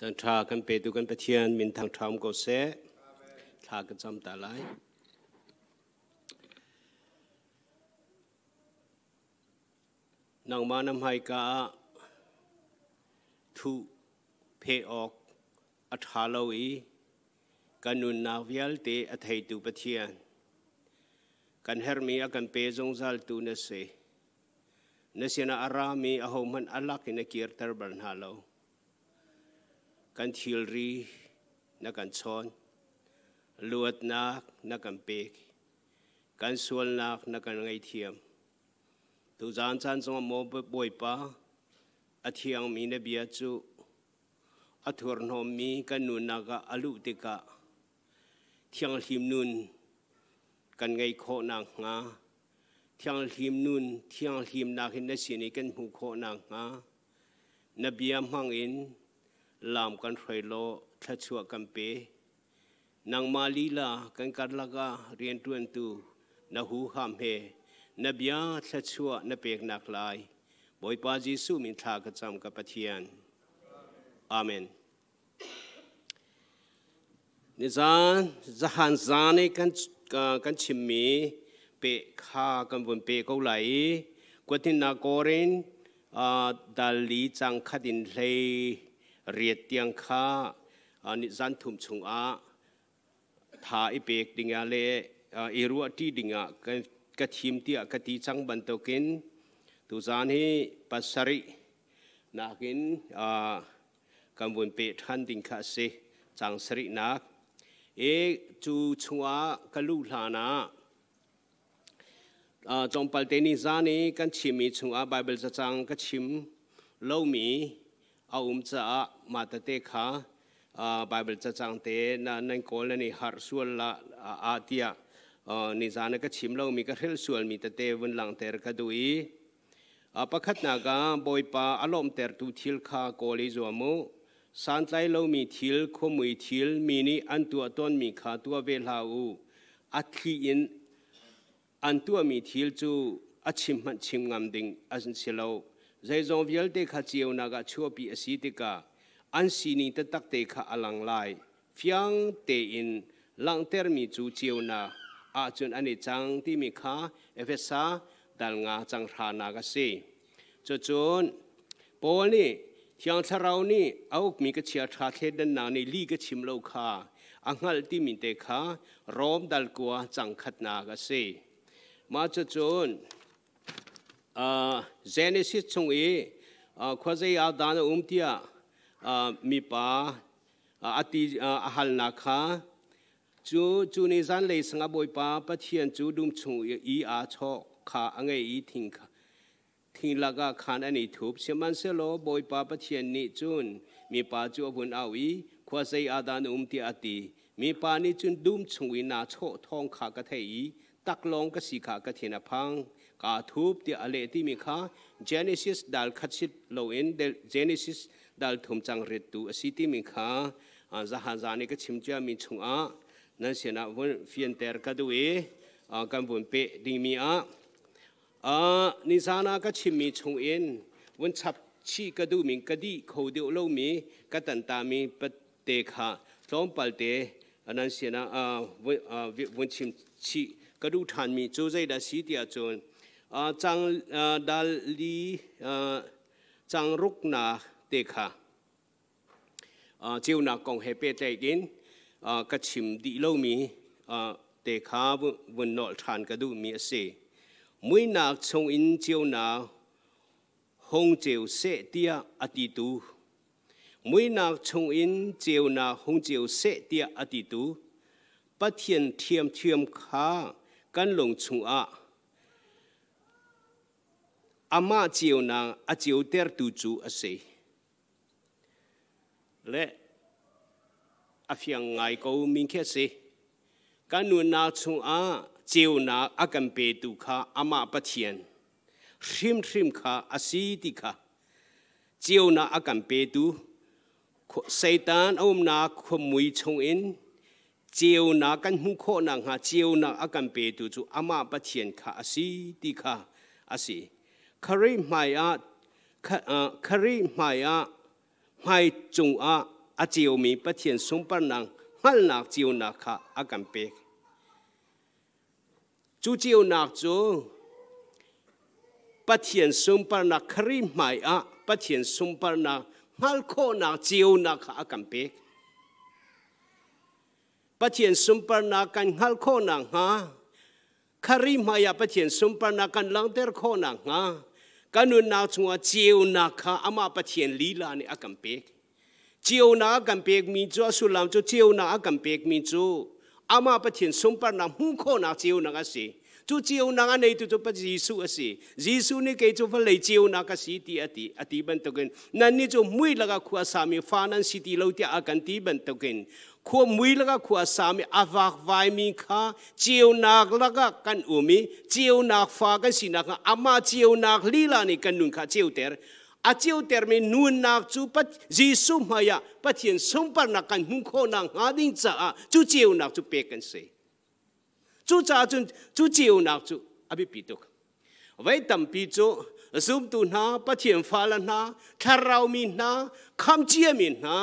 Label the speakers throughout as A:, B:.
A: จังทากันเปตุกันปะเทียนมินทางทามก็เสทากันจำตาไหลนางมานำไห้กาทุเพออกอัฐาลวีกันนุนนาวิลเตอทไยตุปเทียนกันเฮรมีอกันเปจงซาลตุนเสนเสนาอารามีอหมันอัลักในเกียรติบันฮาโลกันทิลรีนักกันชอนลวดนักนักกันเปกกันส่วนนักนักกันไงเทียมตุจานจันทงมบบ่ยปะอธิยังมีเนเบียจูอถุรนอมมีกันนุนนักะอลุติกะเทียงหิมนุนกันไงโคนางงาเทียงหิมนุนเทียงหิมนักเห็นไนสินิกันหูโคนางงานเบียมังอินลามกันไฟโลทัชัวกันเปนางมาลีลากันกันละกาเรียนตวนตูนหูหามเฮนบยาทัชชัวนเปกนักลายบอยปาจิสุมินทากจัจำกับปะเทียนอาเมนนิจานจะหันจานในกันกันชิมมีเปคากันบนเปกาไหลกวดินนาโกเรนดัลลีจังขัดินเลเรียดเตียงค้าอันนี้จันทุมชงอาทาอีเปกดิงาเลอีรัวที่ดิงากระทิมเตียกติจังบันโตกินตุจานิปัสสรินักินกำบุญเปทันดิงคาเซจังสรินักเอจูชัวกลูลานาจงปัลเตนิจานีกันชิมีชัวไบเบิลจะจังกันชิมเล่ามีอาอุ้มจะมาตเตคาไบเบิลจะจังเตนนนั่นก็เลยนี่ฮาร์ส่วนละอาเตียนิจานก็ชิมเรามีก็เฮลส่วนมีแต่เตวันหลังเตอร์ก็ดูอีประคัตนากาบอยปาอารมณ์เตอร์ตูทิลคาโกลิจวมูสันใจเรามีทิลขมุยทิลมีนี่อันตัวต้นมีขาตัวเวลาอูอัตลอินอันตัวมีทิลจูอาชิมมันชิมงามดิงอัจารยเชลาใจจอมเวลเตขาเจียวนากาชัวปีอสีติกาอันสีนีตตักเด็กขาอลังไลฟียงเตอินลังเทอร์มีจูเจียวนาอาจจนอันนี้จังที่มีค้าเอฟเฟซาดังงาจังรานากาซีจุจุนปอนี่ที่อังสารานี่เอามีกเชียชาเทดันนานีลีกชิมโลคาอังหัลที่มีเด็กคารอมดังกัวจังขัดนากาซีมาจุจุน g เ n e s i s ชงเอีข้อใจอาดานอุ้มที่มีป้าอาทิอาหาลนักฮะจูจูนิสันเลยสังบอยป้าปะเทียนจูดุมชงอีอาชอกขาอันไงอีทิงค่ทิงลัก็ขานอันนี้ทุบเชื่อมันเสียโลบอยป้าปะเทียนนี่จูนมีป้าจูอุ้มเอาอีข้อใจอาดานอุ้มที่อาทิมีป้านี่จูนดุมชงอีนาชอกทองขากระเทยตักลงก็สีขากระเทนพังกาทูบที่อะไรที่มีค่า Genesis ดัลขัดสิทโลเอ็น g e นิสิสดัลถุมจังเรตูสิที่มีค่าอาจจะหาจานิกชิมจ้ามีชงอานั่นเสียนาวันฟิเอนเตอร์กัดเวอกันบุญเปดีมีอาอานิสานาก็ชิมมีชงเอ็นวันชับชีกระดูมิงกัะดีเขาเดียวเลมีกัตันตามีปัเตคาสองปัลเตอันนั่นเสียนาอ่าวันอ่าวันชิมชีกระดูทานมีโจูใจดัสีเดียจนจังดัลลีจังรุกนาเดกคาจ้าหน้ากองเฮเปตเกินกระชิมดีโลมีเดกคาวันนอลทานกระดูมีเสีซมุยนักชงอินจ้าหน้าฮงเจียวเสตียอัติตูมุยนักชงอินเจ้าหน้าฮงเจียวเสตียอดีตูปะเทียนเทียมเทียมคากันลงชงอาอามาเจียวนางอเจียวเตอร์ตูจูอาศัยและอาฟียงไงก็มิงแค่เสการนูนาชงอาเจียวนาอากันเปตุคาอามาปะเทียนชิมชิมคาอาศีติคาเจียวนาอากันเปตุไซตานอมนาขมุยชงอินเจียวนากันหุโคนางหาเจียวนาอากันเปตุจูอามาปะเทียนคาอาศีติคาอาศีคริหมายอาคาริหมายอาหมายจงอาอาจียวมีปะเทียนสมปนังหันนักจียวนักข่ะอากันเปกจูจียวนักจูปะเทียนสมปนักคริหมายอาปะเทียนสมปนักหันโคนักจียวนักข่ะอากันเปกปะเทียนสมปนักกันหันโคนักฮะคริหมายาปะเทียนสมปนักกันลังเตอร์โคนักฮะกันนุนเาชงว่าเจียวนักขาอามาปะเทียนลีลานี่อักกันเปกเจียวนาอักกันเปกมีจ้าสุลามจ้าเจียวนาอักกันเปกมีจ้าอามาปะเทียนสมปรนาหูโคนักเจียวนาก็สิจู่เจียวนากในตัวจพระยิสุก็สิยิสุนี่เกิดจู่ฟระเลยเจียวนาก็สิตีอติอติบันตุกินนั่นนี่จู่มุ่ยละก็ขวาสามีฟานันสิตีเราที่อักกันทีบันตุกินขวมวิแล้วก็ขวสามีอาวากไวมีค่ะเจียวนักแล้วก็กันอุมีเจียวนักฟ้ากันสินักอามาเจียวนักลีลานี่กันนุนค่ะเจียวเตอร์อาเจียวเตอร์มีนูนนักจูปัดจีสุมายาปัจเจียนสมปนักกันมุขคนังหาดิ้งจ้าจูเจียวนักจูเปกันเสจูจ้าจูจูเจียวนักจูอภิปิตุกไว้ตั้มปีจู zoom tu na p a t นฟ้าล l a าคาราวม u m นาคำเ a m c h ม a m น้า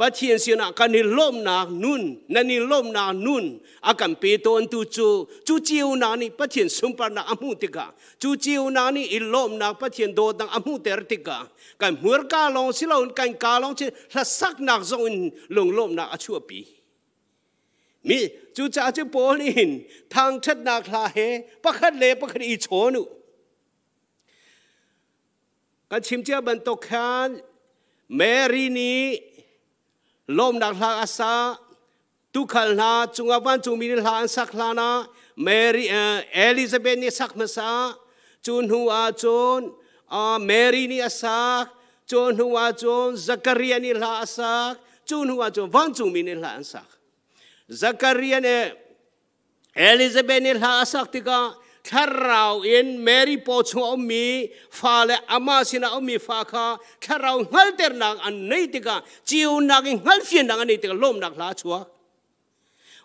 A: ปะเทียนเสียนักนนล่มนานุ่นนันนี่ล่มนานุ่นอากันปโตนตูจูจูเจียวนานี่ปะเทียนสมปนาอมุติกาจูเจียวนานี่อิล่มนาปะเทียนโดดังอมุเตรติกากันมัวกาลองสิอุากันกาลองเชละสักนักซงลงล่มนาอชัวปีมีจูจ้าจูโปลินทางชัดนาคลาเฮปะคัดเลปะคัดอีโชนุกันชิมเจ้าบรรทุกขานแมรีนี้ลมดักลาอาซาตุขัลนาจุงอวันจุงมีนลาอันสักลานาแมรีเอลิซาเบธนี่สักมาซาจุนฮัวจุนแมรีนี่อาซาจุนฮัวจุนซักเรียนี่ลาอาซาจุนฮัวจุนวันจุงมีนลาอันสักซักเรียนเอลิซาเบธนี่ลาอาซาติกาถ้าเราเอ็นแมรี่ปอชงอมีฟาและอามาสินาอมีฟาค่ะถ้าเราหัลเตอร์นักอันนี้ติกาจิวนักอันหัลเซียนนักอันนี้ติกาล้มนักลาชัว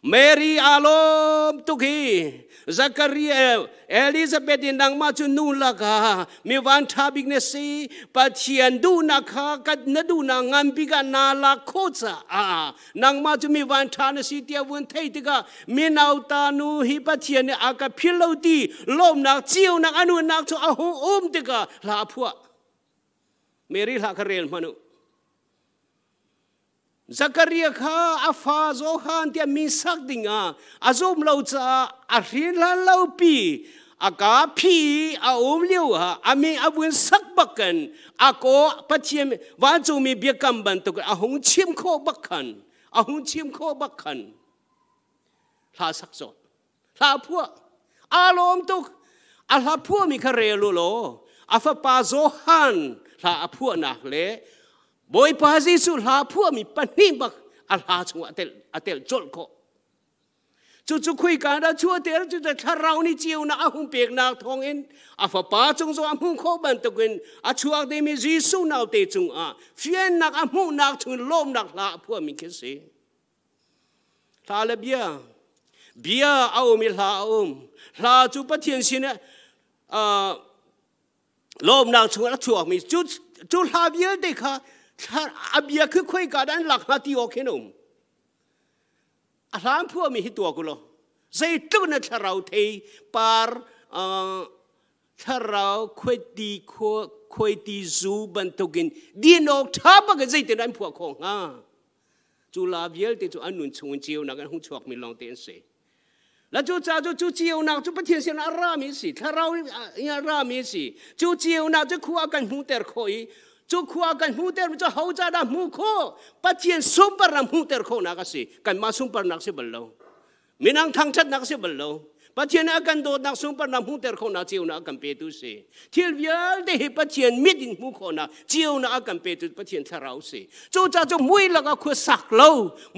A: Mary alom tuki. Zakaria Elizabeth inang machu nula ka mi van thabik ne si pathian du na kha kat na du na ngambi ka na la khocha a nang machu mi van thana si tia vun thei ti ka mi nau ta nu hi pathian ne aka philo ti lom na chiu na anu na chu a hu um ti ka la phua Mary la ka rel manu Zakaria kha afa zo han tia min sak dinga azom lo cha a hrin lan lo pi a ka phi a om liu ha a mi a bun sak bakan a ko pachim wa chu mi bia kam ban tu a hong chim kho bakhan a hong chim kho bakhan la sak zo la phu a lom tu a la phu mi kha re lu lo a fa pa zo han la a phu nak le บอยปาซีสุลาพัวมีปันพิมบักอัลฮาชัวเตลอเตลจลโคจุจุคุยกันแล้วชัวเตลจุจะทาเรานี่เจียวนาหุ่มเปียกนาทองเอ็นอาฟปาจงจวามุ่งโคบันตะกินอาชัวเดมีซีสุนาเตจงอาเฟียนนักอามุ่งนักทุนล้มนักลาพัวมีเคสีลาเลเบียเบียเอามีลาอุมลาจุปะเทียนชินะอ่าล้มนักชัวชัวมีจุจุลาเบียเด็กค่ะถ้าอบียคือคุยกันหลักมาที่โอเคนุ่มอาสามพัวมีตัวกูรอะใจตุกนั่นชาวเราที่ปาร์ชาวเราคุยดีคุยคุยดีรูบันทุกิน ดีนกท่าบังก็ใจเดินพัวคงอ่ะจูลาเบียลติจูอันนุนชงเจียวนักหุ่นชกมีลองเต้นเสิแล้วจู่จ้าจูจูเจียวนักจู่ปะเทียนเสียนอารามีสิชาวเราอยารามีสิจูเจียวนักจูคู่ากันหุเตอร์คอยจูขวากันหูเตอร์จะเฮาจาดามูโคปัจเจียนสุปรามหูเตอร์โคนักสิกันมาสุปรนักสิบัลโลมินังทังชัดนักสิบัลโลปัจเจียนอากันโดนักสุปรามหูเตอร์โคนักเจียวนักกันเปตุสิ ทียลเวียลเดหปัจเจียนมิดินหูโคนักเจียวนักกันเปตุปัจเจียนทาราวสิจูจ้าจูมุยลักขวสักโล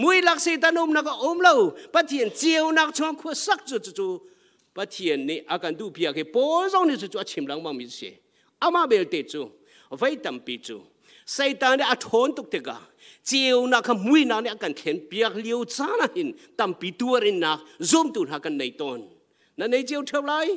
A: มุยลักสิตานอมนักอมโล ปัจเจียนเจียวนักช่องขวสักจูจูปัจเจียนนี่อากันดูพิยาเกโป้ซองนี่จูจูชิมลังมังมิสิอามาเบลเตจู为打比图，谁当呢，阿德洪都跌咖，只有那个美女呢，刚刚点，比流刘家那点，打比多人家，Zoom o 那个内头，那内就什来？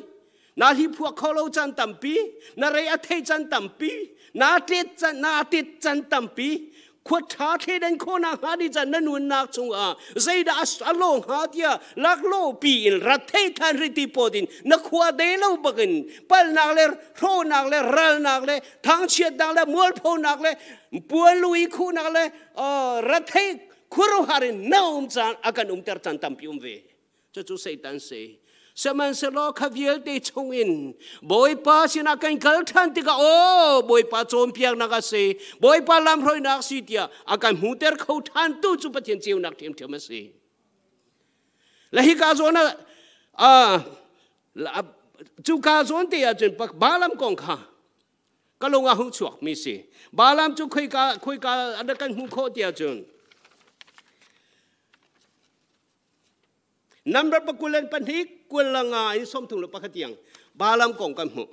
A: 那里破啊，老张打比，那里阿泰张打比，那阿爹那阿爹张打比。ขวดทาเทดันโคนาหาดิจันนันวนนักจงอาใจดาสอโลงหาดิยาลักโลปีอินรัตเทตันริติปอดินนักขวดเดลบกินปัลนักเลโรนักเลรัลนักเลทังเชียดนักเลมวลพนักเลปวนลุยคูนักเลอ่อรัตเทคุรุฮารินนาอุมจันอาการอุมเตอร์จันตัมพิอุมเวจะจูเซตันเซสมันสโลคาเวลเตชงอินบอยปาสินักันกัลทันติกาโอบอยปาโจมเพียงนักเสบอยปาลำรอยนักสิทยาอาการหูเตอร์เขาทันตู้จุปเทียนเจียวนักเทียมเทียมสิและฮิกาโซนะอ่าจูกาโซนเตียจนปักบาลำกองข้าก็ลงอาหุชวกมีสิบาลำจุคุยกาคุยกาอันกันหูโคเตียจน number pakulen panhik quân là ngà in som thùng là bắc tiếng, ba làm cong cam hộ,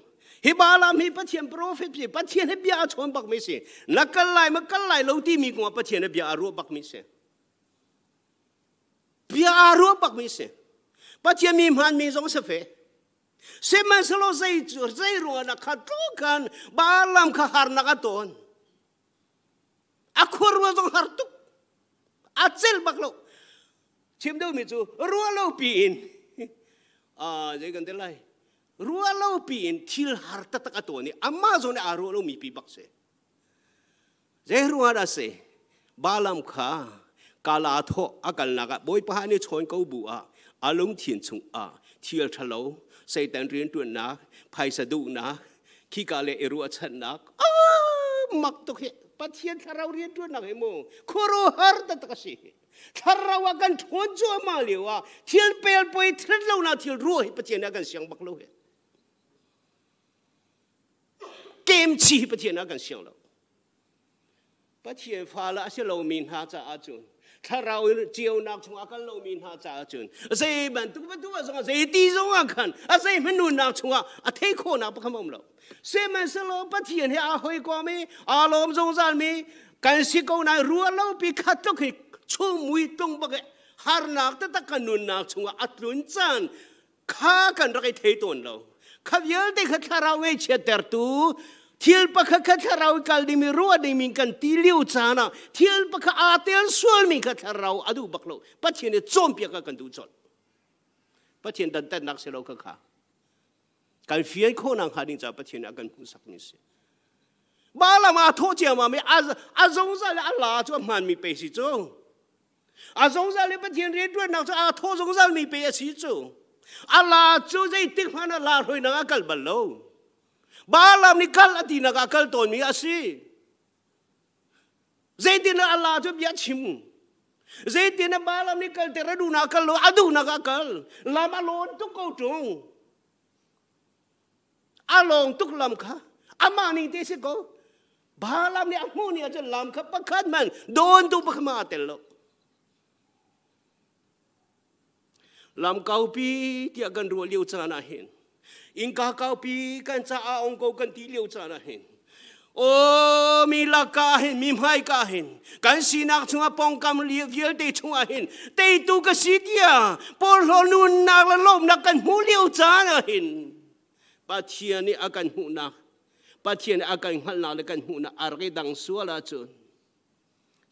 A: hi ba làm hi bắt chien profit gì, bắt chien he bia chôn bak mấy se na kal lai ma kal lai lo ti mi ko bắt chien he bia aro bak mấy se bia aro bak mấy se bắt chien mi man mi zong se fe se man se lo zai zai ro na kha tu kan ba lam kha har na ka ton akhur wa zong har tu achel bak lo chim đâu mi chu ro lo pi in 啊，这个的来，如果老变天哈达达个多呢，阿妈做呢阿如老米皮白些，这如阿达些，巴兰卡卡拉托阿干那个，不会怕呢穿高布啊，阿龙天冲啊，天赤佬，晒单人转那，拍摄度那，ขี้กาเลเอรัวชันนักอ้ามักตกเหตุปะเทียนทาราเรียนด้วยนักเอโมโคโรฮาร์ตตะกสิทาราวากันทวนจัวมาเลยว่าเทียนเปลปวยทัดเล่านาทิลรู้ให้ปเจนกันเสียงบักเล่าเกมชีปเจนกันเสียงเล่าปเจนฟ้าละเสียเรามีนหาจะอาจุนถ้าเราเจียวนักชงอากานเรามีหาจะอาจุนเสียบันตุบันตุบันสงเสียตีสงอากันเสียมันนุนนักชงอาอาเทโคนักปะขม่งเราเสียมันเสียเราปเจนให้อาหอยกว่าไมีอารมณ์สงสารมีการสิ่งเก่านั้นรัวเราปีขัดต้องใุก chua mui tông bạc har nak ta ta kanun nak chunga atlun chan kha kan ra kai thei ton lo kha yel te kha khara we che ter tu thiel pa kha kha khara kal di mi ro di min kan ti liu chana thiel pa kha a tel sual mi kha khara adu bak lo pa chen ne chom pia ka kan du chol pa chen dan tan nak se lo kha kha kan fian kho nang ha ding cha pa chen akan pu sak ni se ba la ma tho che ma me a a zong za la la cho man mi pe si chung à giống ra lấy bất thiên đến đuôi nào cho à thô giống ra mình bị sĩ chủ à là chú dây tích phan là rồi nó cần bẩn lâu ba làm đi ni là thì nó cần tổn mình gì, dây tiền à, là là cho biết chim dây tiền là ba làm đi cần thì ra đủ nó cần lâu à đủ nó cần làm à lôn túc câu trùng à lôn túc làm khá à mà ni thế sẽ có ba làm đi à mua ni à cho làm khá bắt khát mình đồn tu bắt mà tiền lâu Lam kau pi tiak gan dua liu celana hin. Inka kau pi kan caa ong kau kan tiliu celana hin. Oh, mi la kahin, mi mai kahin. Kan si nak cunga pong kam liat liat de cunga hin. De tu ke si dia. Polo nun nak lelom nak kan mu liu cana hin. Patia ni akan mu nak. Patia ni akan hal kan kan nak kan mu nak. Arge dang suala cun.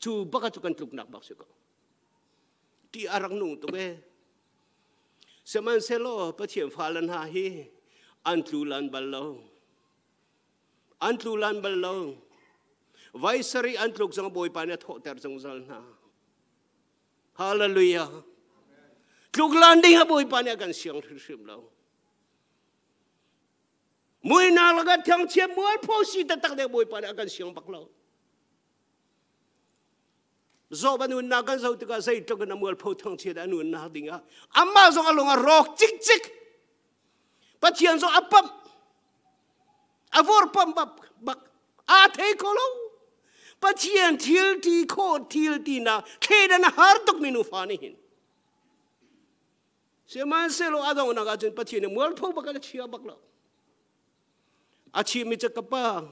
A: Cuba katukan teluk nak baksa kau. Di arang nung tu eh. สมันเซโลปะเทียมฟาลันหาฮีอันตรูลันบัลโลอันตรูลันบัลโลไวสรีอันตรุกจังบอยปานทอเตอร์จังซัลนาฮาเลลูยาตรุกลันดิฮะบอยปานกันเสียงทริมเรามวยนาลกะทังเชียมวยพอสีตะตักเดบอยปานกันเสียงปักเรา zo ba nun na kan zo ti ka sei to ka na mul pho thong che da nun na ding a amma zo ka longa rok chik chik pathian zo apam avor pam bak bak a thei ko lo pathian thil ti kho thil ti na khe da na har tok minu fa ni hin se man se lo adong na ga chen pathian mul pho bak la chia bak lo a chi mi cha ka pa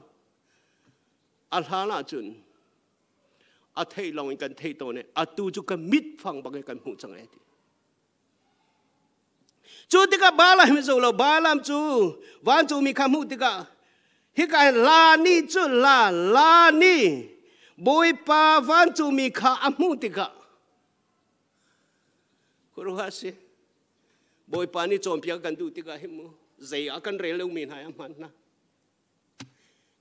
A: alhana chun a thei long kan thei to ne a tu chu kan mit phang ba kan mu chang ai chu tika bala him zo lo balam chu wan chu mi kham hu tika hi ka la ni chu la la ni boi pa wan chu mi kha amu tika kuru hasi boi pa ni chom pia kan du tika him zai a kan re lo min ha man na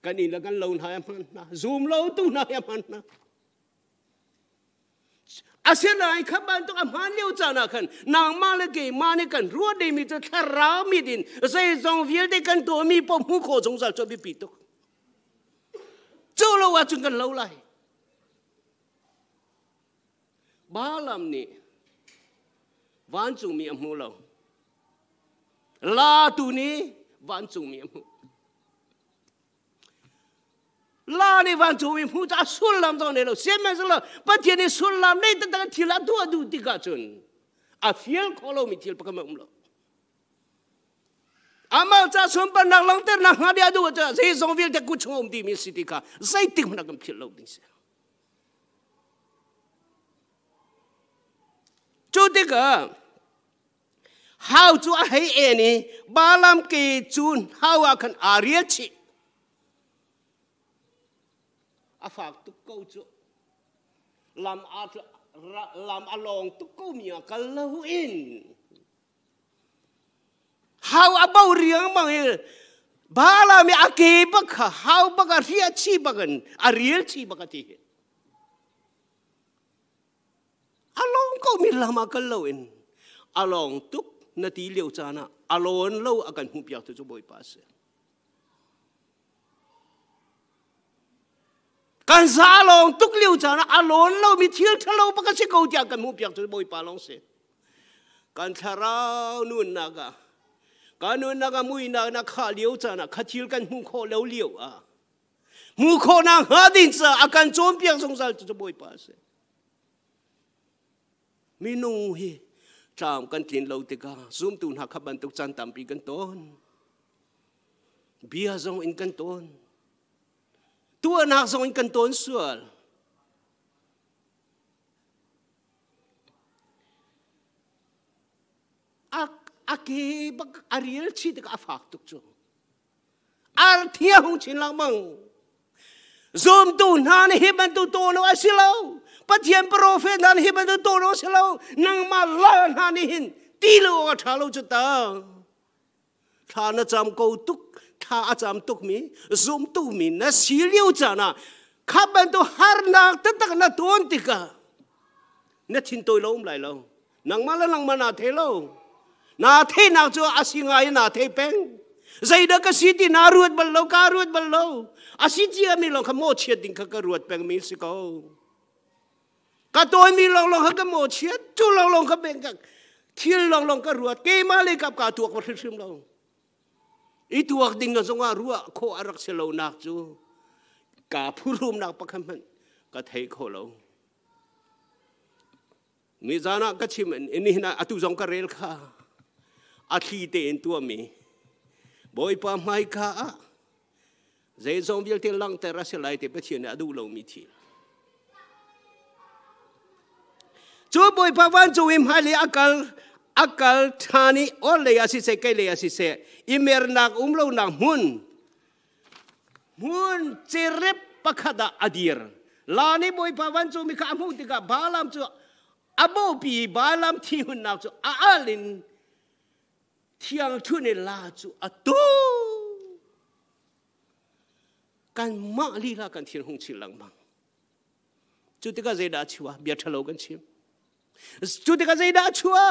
A: kan in la kan lo na man na zoom lo tu na man na asian ai khaban to am han leu chana khan nang ma le ge ma ne kan ru de mi to thara mi din zai zong viel de kan to mi po mu kho zong cho bi pi to chu lo wa chung kan lo lai ba lam ni van chung mi am la tu ni van chung mi 拉你玩聪明，负责说那么多呢了。前面说了，不听你说了，你等下听了多丢，丢个准。啊，菲尔，коло 米听，不看我们了。阿妈，咱先把那冷天那花儿丢个，咱再送菲尔的裤子我们自己洗的卡。再丢，不拿个皮肉东西。就这个，好做黑人，把咱们给穿好，我们阿里阿奇。a tu kau tu, ha, lam a ra, lam a tu kau mian a kal lo in how about riang mang il ba la mi a ke ba kha how ba ga ri a chi ba gan ti he a long lam a in a tu na ti leo cha na a lo an lo tu chu boy การซาลองตุกเลี้ยวจานะอารมณ์เรามีเชี่ยอทั้เราปะกาิเกาเทียกันมุ่งเปียกจะบ่ยปาลองเสการชารานุนนากะการนุนนากะมุ่ยนานาขาเลี้ยวจานะขัดเชี่ยวกันมุ่งข้อเลียวเลี้ยวอ่ะมุ่งข้อนางหาดินซะอาการจมเปียกสงสารจะบ่ยปาเสมีนูฮีจามกันทินเราติกาซุ่มตุนหักขบันตุกจันตามปีกันต้นเบียร์จงอินกันต้น Tua na sa aking kanton sual. Ak aki bak ariel chi de ka fak tuk chu. Ar thia hung chin lang mong. Zoom tu na ni hi ban tu to no asilo. Patien profe na ni hi tu to no asilo. Nang ma la na ni hin. Ti lo ka thalo chu cham ko tuk 他阿咱们读米，zoom 读米，那西流着呢，他们都哈那得得那多的个，那听对了来了，能嘛了能嘛那听了，那听那就阿西爱那听病。Zaida ka siti naruat balaw, karuat balaw. Asiti ami lo kamochia din kakaruat pang misikaw. Katoy mi long long kakamochia, tulong long kabengkak. Kil long long karuat, kay mali kap katuak masisim long. อีตัวดิ่งนั่นสงอารัวโคอารักเสลนักจูกาผู้รุมนักประคำมันก็เทโคโลมีจานะก็ชิมันอันนี้นะอตุจงกเรลค่ะอาทีเตนตัวมีบอยปาไม่ค่ะเจซงเบียลเตลังเตรัสไลเตเปเชียนอดูโลมีทีจูบอยปาวันจูอิมไฮเลอากาล akal thani ol le asi se kai le asi se imer nak umlo nak mun mun chirep pakhada adir lani boy pawan chu mi kha mu ti ka balam chu abo pi balam thi hun nak chu a alin thiang thu ne la chu atu kan ma li la kan thiên hung chi lang mang chu ti ka zeda chua bia thalo kan chim chu ti ka zeda chua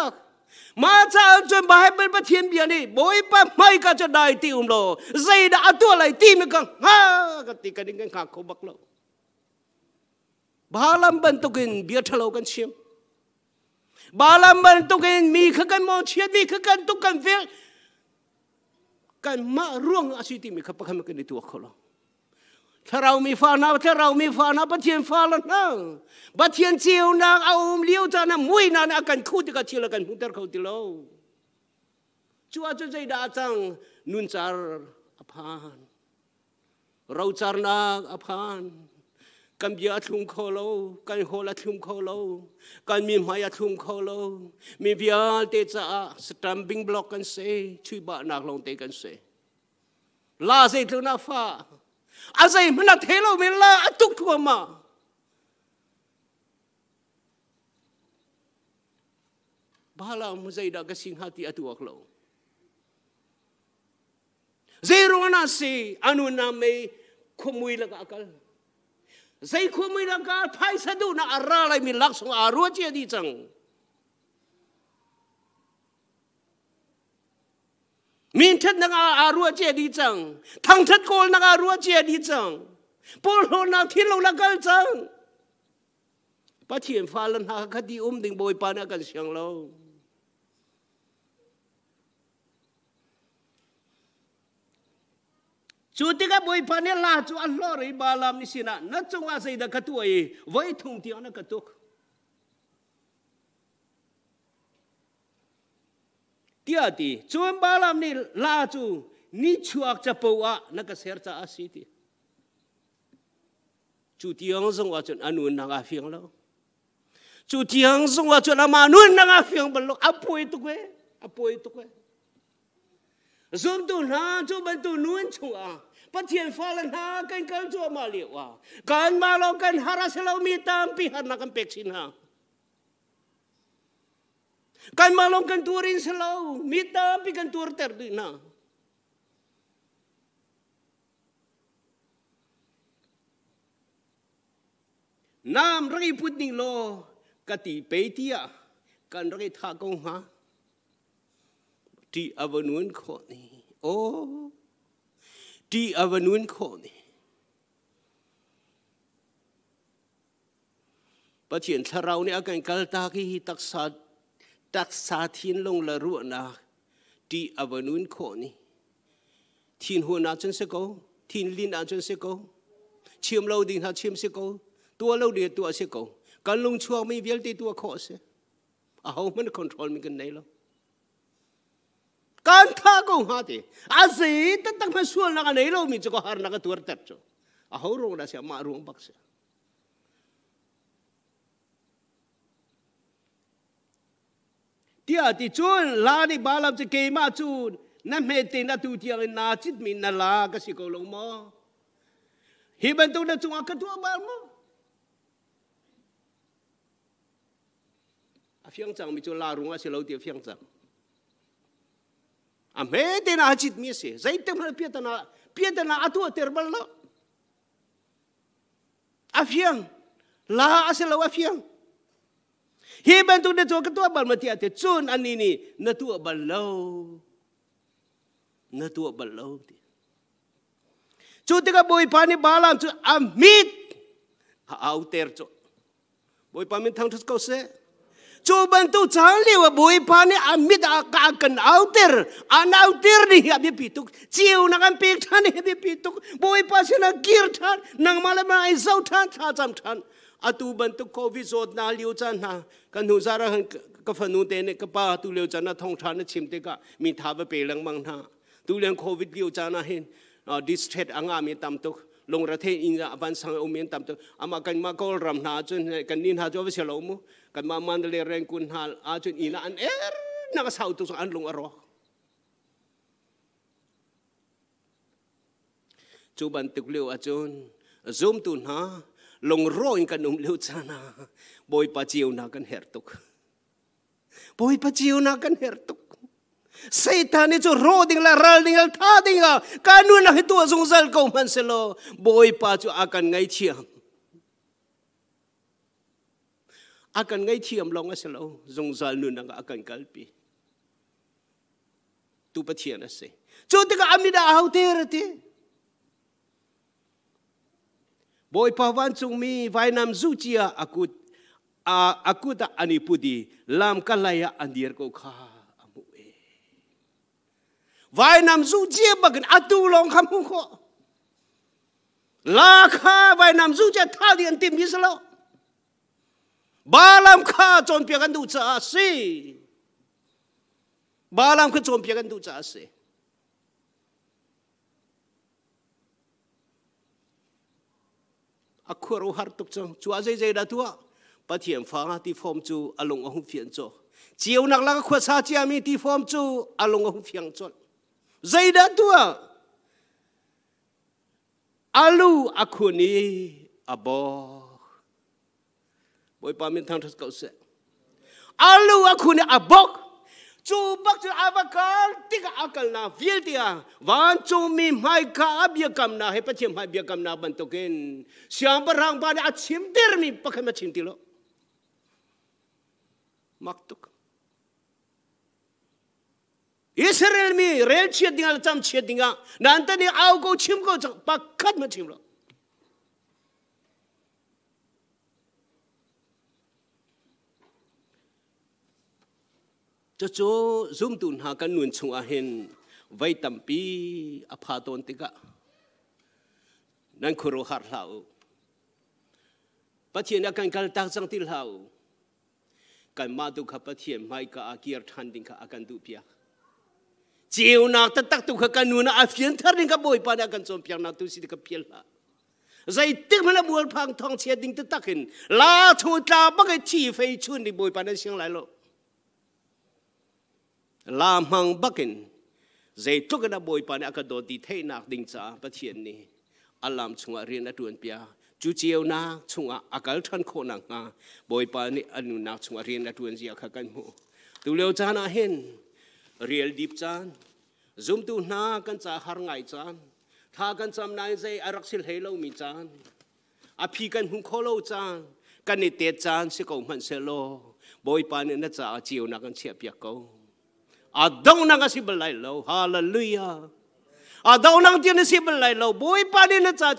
A: มาจะจนบาให้เป็นประเทียนเบียนี่บอยปะไม่ก็จะได้ตีอุ้มโลใจด่าตัวอะไรตีมันกังฮ่ากตีกันดิงันขาดเขาบักเราบาลัมบันตุกินเบียทะเลกันเชียงบาลัมบันตุกินมีขกันมองเชียมีขกันตุกันเฟลกันมาร่วงอาชีพีมีขปะขมกันในตัวเขาเราถ้าเรามีฟานาถ้าเรามีฟานาบัดเทียนฟาลันนะบัดเทียนเจียวนางเอาเลี้ยวจานะมุยนานอากันคู่ติกะเชียลกันพุ่ธเขาติโลชัวจะใจดาจังนุนจารอภานเราจารนาอภานกันเบียทุ่มโคโลกันโหละทุมโคโลกันมีมายทุ่มโคโลมีเบียเตจาสตัมบิงบล็อกกันเซช่วยบ้านนักลงเตกันเซลาเซตุนาฟ้าအစိမ်မနာသေးလို့မလားအတုခွမဘာလာမစိဒါကစင်ဟာတီအတူအခလုံးဇေရဝနာစီအနုနာမေခွမွေလကအကလ်ဇေခွမွေလကဖိုင်ဆဒုနာအရာလိုက်မီလက်ဆောင်အရောချေဒီချံ min thet na nga a rua che di chang thang thet kol na nga rua che di chang pol ho na thil lo la kal chang pa thian pha lan ha kha di um ding boi pa na kan siang lo chu ti ka boi pa ne la chu an lo rei ba lam ni sina na chung a sei da ka tu ai voi thung ti ona ka 第二点，周恩巴拉你拉住你去阿这不啊，那个谁在阿西的？就第二是我就阿努那个行了，就第二是我就阿马努那个行不咯？阿不会读个，阿不会读个。人都拿，就们都乱冲啊！把天发了哪根根做嘛了啊？干嘛了？跟哈拉斯老米当比哈那个百姓啊？Kan malam kan tuor in selau. minta api kan tuor terdina. Nam rangi putning lo kati peitia kan rangi thakong ha. Di avanun kau ni. Oh. Di avanun kau ni. Pati yang terau ni akan kalta ki taksat ตัดสาธินลงละรั้นะดี่าวนุนโคนี่ทิ้นหัวนาจนสกทิ้นลินอาจนสกเชื่อมเราดินหาเชื่อมสกตัวเราเดียตัวสกการลงชัวไม่เวลตีตัวโคเสเอามันคนโทรลมันกันไหนหลอวการท่าก็หาดีอาศัยตั้งแต่มาส่วนนักไหนเรามีจัก็หานักตัวเต็มจ้ะเอาเรื่องนั้เสียมาเรื่องบักเสียတရားတီချွန်းလာဒီဘာလောက်ချေကေမာချွန်းနမေတင်တတူတရားနာချစ်မီနလာကစီကောလုံးမဟိဘန်တုနဲ့ချွန်းအခတူဘာမအဖျံချောင်မီချွန်းလာရုံအစလို့တီဖျံချောင်အမေတင်နာချစ်မီစေဇိုက်တမပြေတနာပြေတနာအတူတရဘလအဖျံလာအစလို့အဖျံ He bantu na tua ketua bal mati ate cun ani ni na tua balau. Na tua balau ti. Cu tiga boi pani balam cu amit. Ha auter cu. Boi pani tang tus kau se. Cu bantu cali wa boi pani amit akan auter. An auter ni habi pituk. Ciu nak an pek tan habi pituk. Boi pasi nak gir tan nang malam nak izau tan tan tan. atu ban tu covid zot na liu chan na kan hu zara han ka phanu te ne ka pa tu liu chan na thong than na chim te ka mi tha ba pe lang mang na tu leng covid liu chan na hin distress ờ, anga mi tam tu long ra the in ra ban sang o mien tam tu ama kan ma kol ram na chun eh, kan nin ha jo se lo mu kan ma man le reng kun hal a chun ina an er na ka sau tu an long aro chu ban tu liu a chun zoom tu na ลงร้อยกันนุ่มเลวจานาบอยปะจิวนากันเฮรตุกบอยปะจิวนากันเฮรตุกเซตานิจูโรดิงลารัลดิงลทาดิงลกานุนะฮิตัวซุงซัลกอมันเซโลบอยปะจูอากันไงเทียมอากันไงเทียมลองอะเซโลซุงซัลนุนังอากันกัลปีตุปะเทียนะเซจูติกะอามิดาอาวเทรติเท Boy pavan sung mi vainam zuchia aku aku tak ani pudi lam kalaya andir ko kha amu e. Vainam zuchia bagan atu long kamu ko. La kha vainam zuchia thali antim gisalo. Balam kha chon pia gan du cha si. Balam kha chon pia gan du cha si. a khua ro har tuk chong chua zai zai da tua pa thiam fa ti form chu along ahung phian cho chiều nak la khua sa chi ami ti form chu along ahung phiang chon zai da tua alu akuni abo boy pa min thang thas kau se alu akuni abok bác chu bắc chu avakal ác akal na viltia wan à. chu mi mai ka abia kam na he pachim hai bia kam na ban token siam barang ban a à, chim der mi pakham a chim tilo maktuk israel mi rel chia dinga cham chia dinga nan ta ni au go chim go pakhat ma chim lo cho chỗ zoom tụn hà cái nuôn chung à hen vay tầm pi à pha tôn tí cả nên khổ rô hạt lão bắt hiện là cái cái tác sang tí lão cái mà tu khắp bắt hiện mai cả kia thàn đình cả akan tu pia chiều nào tất tắc tu khắp cái nuôn à phiền thar đình cả bồi pa đã cần chọn piang nào tu sĩ cả piel lão dây tức mà nó buồn phang thong chia đình tất tắc hình la chu ta bắc cái chi phê chun đi bồi pa đã xiang lại lộ ลามังบักินใจทุกข์บอยปานอากาศดีเทนักดิ้งจ้าปัะเทศนี้อาลามชงอารีนัดวนพิยาจูเจียวนาชงอากาศทันคนังอาบอยปานอันนุนักชงอารีนัดวนเสียขากันโมตุเลวจานาเห็นเรียลดิบจาน zoom ตุนากันจ้าฮาร์ไงจานท่ากันจมนายใจอารักสิลเฮลูมีจานอภิกันหุงโคโลจานกันนิเตจานสิกอมันเซโลบอยปานนั่นจ้าเจียวนากันเชียบเปียกเ a dau na si be lai lo hala luya a dau na ti si be lai lo boi pa ni na tsa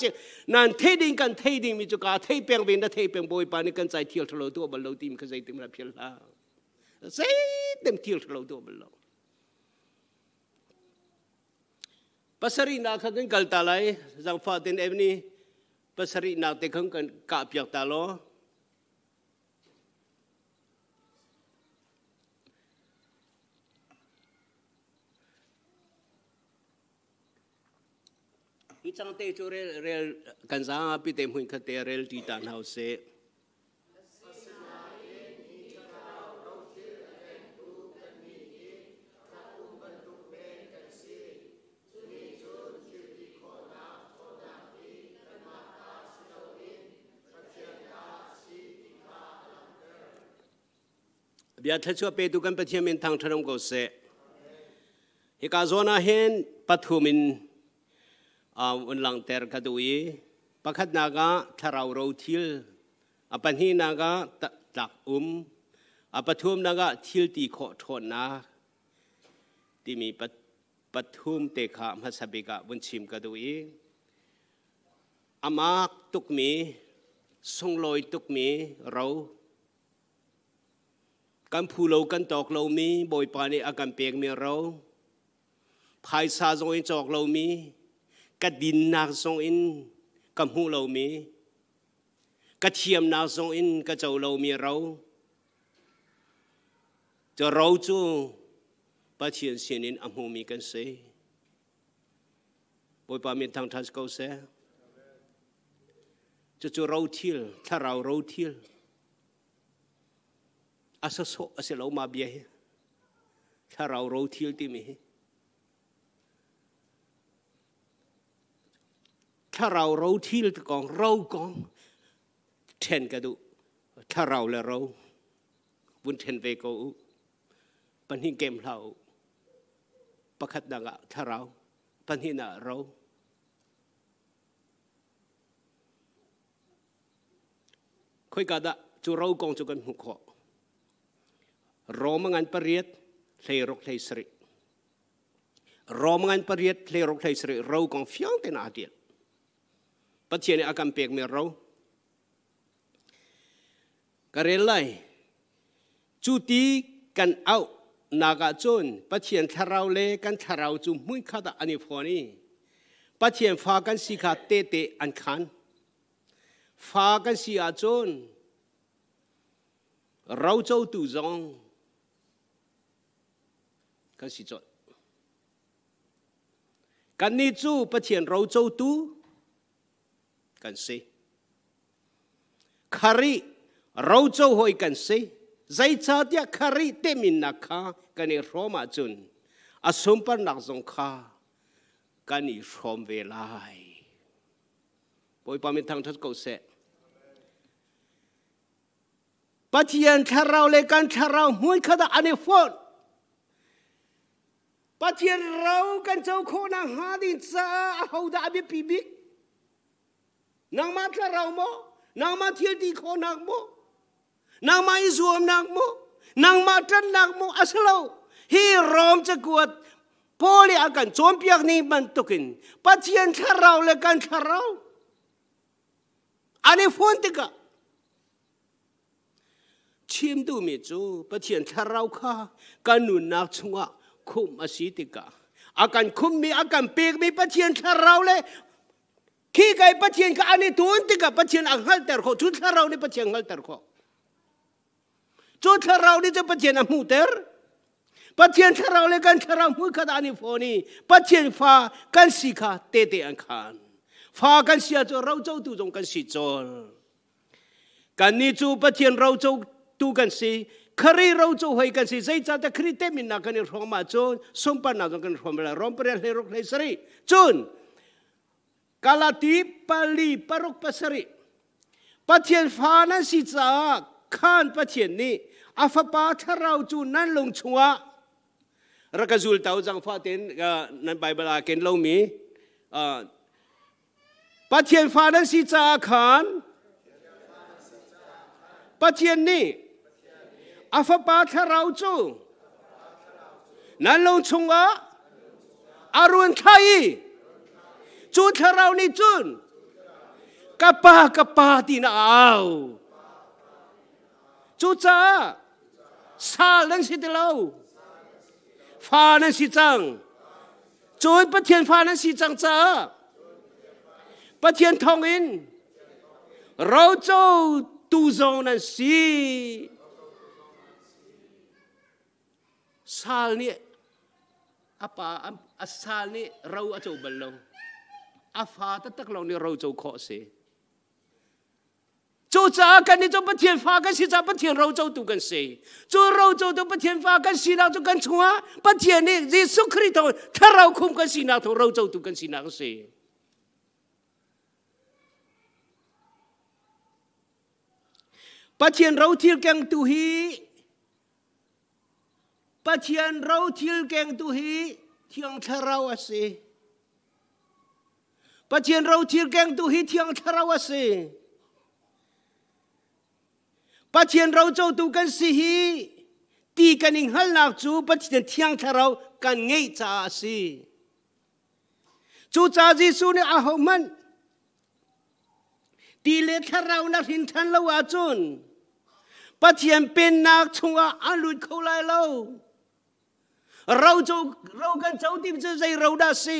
A: na te ding kan te ding mi ju ka te pe ng na te pe boi pa ni kan sai ti lo do be lo dim ka sai dim na pi la sai dim ti lo do be lo pasari na kha gan kal ta lai zang fa din evni pasari na te kan kan ka pyak ta lo chang te chu rel rel kan za pi te mun kha te rel ti tàn hau se bia thật chua pe tu kan pathiam in thang tharom ko se hi ka zona hen pathumin อุนหลังเตอร์กดุยประคัดนากาทาราวโรทิลอปันฮีนากาตักอุม อปทุมนากาทิลตีโคทนนาที่มีปทุมเตขามาสบิกะบุญชิมกดุยอามากตุกมีสงลอยตุกมีเรา กันผู้เรากันตอกเรามีบ่อยปานีอาการเปียกมีเราภายซาจงจอกเรามีกดินนาซงอินกับหูเรามีกระเทียมนาซงอินกระเจ้าเรามีเราจะเราจูปะเชียนเสียนินอมูมีกันเสปุยปามีทางทัศเขาเสจะจะเราทิลถ้าเราเราทิลอาสสะอาศัยเรามาเบียถ้าเราเราทิลที่มีถ้าเราเราทิ้งกองเรากองเทนกระดุถ้าเราแล้วเราวุ่นเทนไปก็ปัญหาเกมเราประคัดดังะถ้าเราปัญหาเราคุยกันดะจูเรากองจูกันหุกอขรอมงานปริยัติเลี้ยรกเลี้ยสริรอมงานปริยัติเลี้ยรกเลี้ยสริเรากองฟียงเตนอาเดียดปัจเจเนอากรเปียกเมเรากระเรลจุดีกันเอานากาจนปัจเจนทาราวเลกันทาราวจุมุ่ยข้าตาอันนี้พอนี่ปัจเจนฟากันสิกาเตเตอันคันฟากันสีอาจนเราเจ้าตูจงกันสีจดกันนี่จูปัจเจนเราเจ้าตูกันสิคารีเราเจ้าหอยกันสิใจชาติคารีเตมินนักข้ากันในรมาจุนอาสมปันนักสงฆากันในรมเวลาปอยปามิทังทัศกาเสปัจจัยนชาเราเลกันชาเราหมวยขดอันนี้ฟอนปัจจัยเรากันเจ้าคนนั้นหาดินซาเอาดาบิปีบิกนางมาทะเราโมนางมาเทียดีโคนางโมนางมาอิจวมนางโมนางมาจันนางโมอัสลาวฮีรอมจะกวดพอลีอากันจอมเปียกนี่มันตุกินปัจเจียนทาเราเลยกันทาเราอันนี้ฟอนติกะชิมดูมิจูปัจเจียนทาเราค่ะกันนุนนักชงวะคุมอศิติกะอาการคุมมีอาการเปียกมีปัจเจียนทาเราเลยขี้ไก่ปะเชียนก็อันนี้ตัวนีิกับปะเชียนอังหัลเต่ขอชุดถ้าเรานี่ปะเชียนอังหัลเต่ขอชุดถ้าเรานี่จะปะเชียนอมูเตอร์ปะเชียน้าเราเลยกันถ้าเรามือขัดอันนี้ฟอนี่ปะเชียนฟ้ากันสีขาเตเตอังคารฟ้ากันเสียจเราเจ้าตัวจงกันสีจอลกันนี้จูปะเชียนเราเจ้าตัวกันสีครีเราจะหหยกันสิใจจัดครีเตมินนักกันรอมาจนสมปันาังกันรอมเวลารอมเปรียเลรกเลสรีจนกาลติปัลีปรุกปัสริปัจเจียนฟานันสิจาข้านปัจเจียนนี้อฟปาทเราจูนันลงชัวรักจูลเต้าจังฟาเตนในไบเบลาเกนเรามีปัจเจียนฟานันสิจาข้านปัจเจียนนี้อฟปาทเราจูนันลงชัว อารุณไทย cun harau ni cun. Kapah kapah tina au. Cuca. Sal dan si telau. Fa dan si cang. Cun petian fa dan si cang ca. Petian tong in. Rau jau tu zau nan si. Sal ni apa asal ni rau atau belum? อาฟาตตักลรงนี่เราจะขอเสจูจ้ากันนี่จะปะเทียนฟ้ากันสิจ้าปะเทียนเราจะดูกันเสจูเราจะดูปะเทียนฟ้ากันสิเราจะกันชัวปะเทียนนี่ยิสุคริสต์ถ้าเราคุมกันสินาเราจะดูกันสินาเสปะเทียนเราเที่ยวแกงตุฮีปะเทียนเราเที่ยวแกงตุฮีเที่ยงเาอราสิปะเจียนเราเทียแกงตุฮิเทียงทราวสีปะเจียนเราเจ้าตุกันสิฮี ตีกันอิงฮัลนักจูปะเจียนเทียงทราวกันไงจ้าสีจูจ้าจีสูเนี่ยอาหมัน ตีเลทราวนักหินทันลาวาจุนปะเจียนเป็นนักชงอาอันลุดเขาไล่เราเราจะเรากันเจ้าที่จะใจเราได้สิ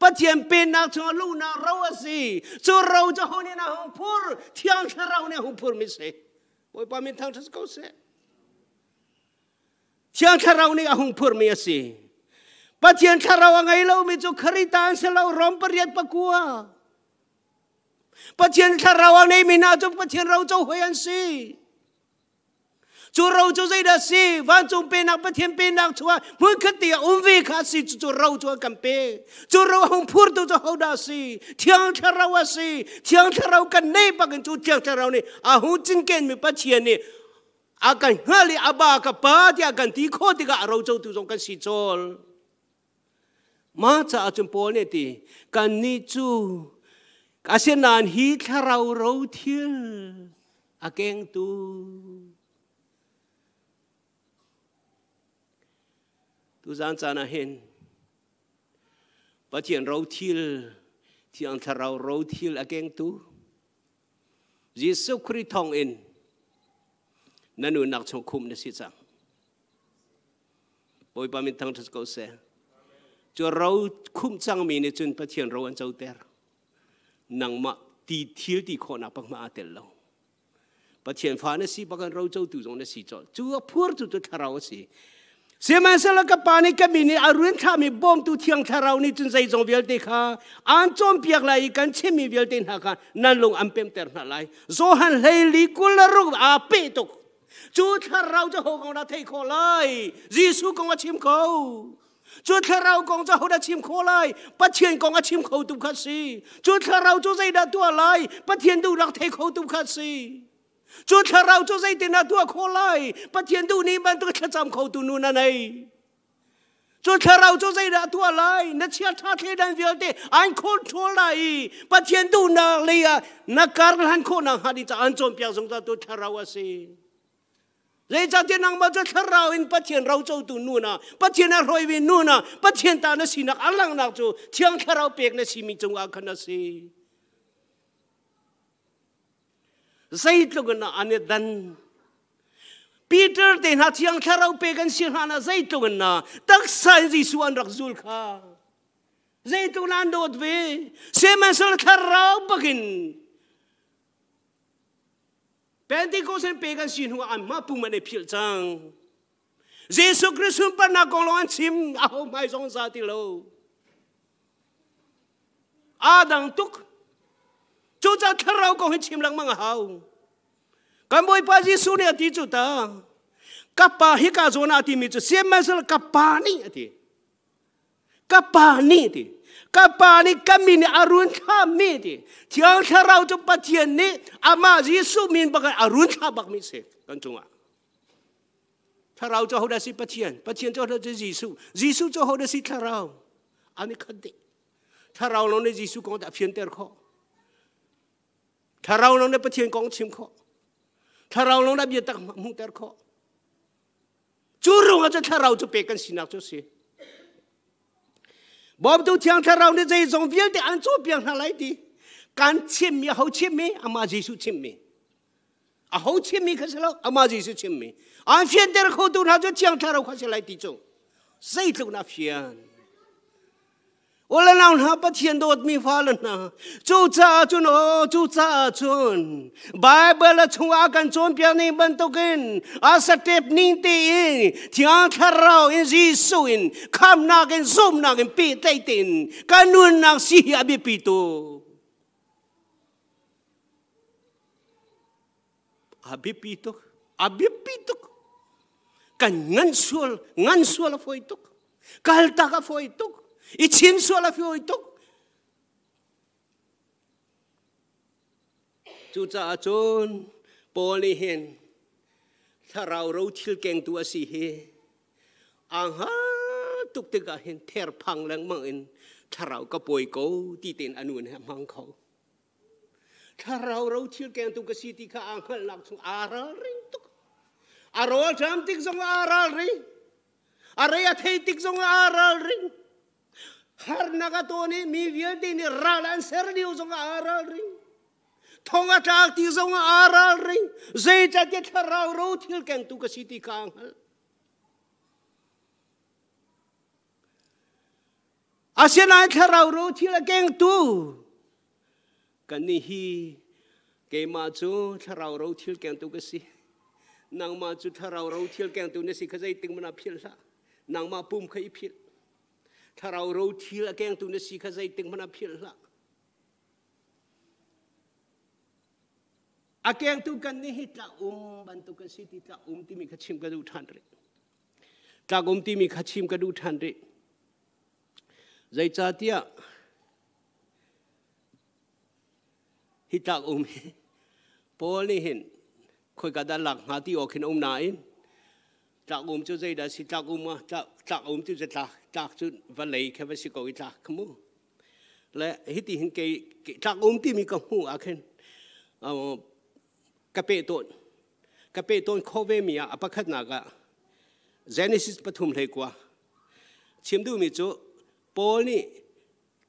A: ปะเทียนเป็นนักชงลูกนาเราสิจูเราจะหัวเนี่ยนะห่นพูดที่อังเราเนี่ยห่นพูดไม่เสร็โอ้ยปามินทางทั้งเขเสรที่อังเราเนี่ยห่นพูดไม่เสปัจปะเทียนเราไงเราไม่จูขริตานเสเราร้องปริยิปะกัวปะเทียนเราไงไม่น่าจูปะเทียนเราจะหัวยนสิจูเราจูใจดาซีวันจงเป็นนักปฏิเป็นนักชัวมือคติอุ้มวิคาสิจูเราจูกันเปจูเราหงพูดตัวจะเขาดาสีเที่ยงเทเราสีเที่ยงเทเรากันในปากันจูเทียงเทเรานี่อาหูจิงเกนมีปัจเจียนี่อาการเฮลีอาบากับปาที่อากันตีโคติกบเราจูตัวจงกันสิจอลมาจะอาจุนโปเนี่ยตีกันนี้จูอาเซนานฮีเทเราเราเที่ยอาเกงตูู้สานสานเห็นปฏิญเราทิลที่อันตราเราเราทิลอะเกงตูยิสุคริทองเอ็นนั่นอนักชงคุมในสิจังปอยปามินทังทศกุศลจะเราคุมจังมีในจุนปฏิญเราอันเจ้าเตรนังมาตีทิลตีขอนับปังมาเตลเราปฏิญฟ้าในสิปักันเราเจ้าตูจงในสิจอจู่อพูดจู่จะทเราวสีเสียมันเสลกปานี่กมินี่อารุณทามีบอมตุเทียงทารานี่จนใจจงเวลติค่ะอันจอมเปียกไหลกันเชมีเวลตินักานั่นลงอันเป็มเตอร์นั่นไหลโซฮันเลลีกุลรุกอาเปตุกจูทาราจะหกองนาเทโคไลยิสุกองอาชิมเขาจุดเรากองจะหดชิมโคไลยปะเทียนกองอาชิมเขาตุกขัสีจุดเราจะใจดาตัวไลยปะเทียนดูรักเทเขาตุกขัสีจนถ้าเราจะใจตินาตัวโคไลปัจเจียนดูนี้มันต้องขจำเขาตวนูนันไรจนถ้าเราจะใจนาตัวไลนัชยาท่าเทดันเวลเตอันโนทไลปัจเจียนดูนาเลียนักการหันคนนังฮัดิจะอันจอมเปียงสงตาตัวถ้าเราสิเลยจะเที่น่งมาจะถ้าเราอินปัจเจียนเราจะตตวนูนะปัจเจียนเราอยวินูนะปัจเจียนตาเนสีนักอัลลังนักจูเทียงถ้าเราเปียกเนสีมีจงอาคันเนสี zai tlungan ane dan Peter te na thiang tharau pe kan sir hana zai tlungan na tak sai ji su an rak zul kha zai tlungan an dot ve se man sol tharau bagin Pentecostal pe kan sin hu an ma pu mane phil chang Jesu Christ par na kong lo an chim a ho mai zong za ti lo Adang tuk จูจะทาราวก็ให้ชิมลังมังเฮาวกันบอยปาจิสูเนี่ยที่จุดตากับปาฮิกาโซนาที่มีจุดเสียมาสลกับปานี่ที่กับปานี่ที่กับปานี่กัมีเนอรุณข้ามนีที่ที่ยงทาราจะปฏิญนี่อามาจิสูมีนบักอรุณข้าบักมิเสกันจงอ่ะทาราจะเขาได้สิปฏิญปฏิญจะเขาได้จิสูจิสูจะเขาได้สิทาราวอันนี้คดีติทาราวเราในจิสูกองแต่เพียนเตอร์ข้อ他老农呢不听讲清课，他老农呢别的方面儿课，就让我这他老就背个新郎做事。我不都听他老的这一种，别的俺这边哪来的？讲清民好清民，俺妈就是清民。啊，好清民可是喽，俺妈就是清民。俺别的课都他老讲他老讲是哪一种，是一种哪方面？我来让他把天都没法了呢，就这就那就这准，白白了从阿根准别你们都跟阿萨特尼的人，听他绕人日数人，看那个 zoom 那个别带点，看นู่那西阿别别多，阿别别多，阿别别多，看安说安说了 foi 多，kalta ka foi 多。e tinha sua la fio to tu ta chon poli hen tharau ro thil keng tu si he ang ha tuk te ga hen ther phang lang mang in tharau ka poi ko ti ten anu ne mang kho tharau ro thil keng tu ka si ti ka ang ha lak chu ara ri tuk arol jam tik zong ara ri are ya thei tik zong ara ri ri har naga toni mi vieti ni ralan ser diu zong aral ring thonga tak ti zong aral ring zai cha ke tharau ro thil keng tu ka siti kang hal asia nai tharau ro thil keng tu kan ni hi ke ma chu tharau ro thil keng tu ka si nang ma chu tharau ro thil keng tu ne si khazai ting mana phil sa nang ma pum khai phil ถ้าเรารู้ทีละแกงตุนสีข้าใจตึงมันเพียรละอาแกงตุกันนี่ตาอุมบันตุกันสิตาอุมที่มีขชิมกระดูทันเรตาอุมที่มีขชิมกระดูทันเรใจจ้าเตี่ฮิตาอุมพอนี่เห็นคอยกระด้านหลักหาที่ออกเห็นอมนาน tak om tu zai da si tak om ma tak tak om tu zai tak tak tu va lei ke va si ko i tak kamu le hiti hin ke tak om ti mi kamu a khen a ka pe ton ka pe ton kho ve mi a pa khat na ga genesis pathum le kwa chim du mi chu pol ni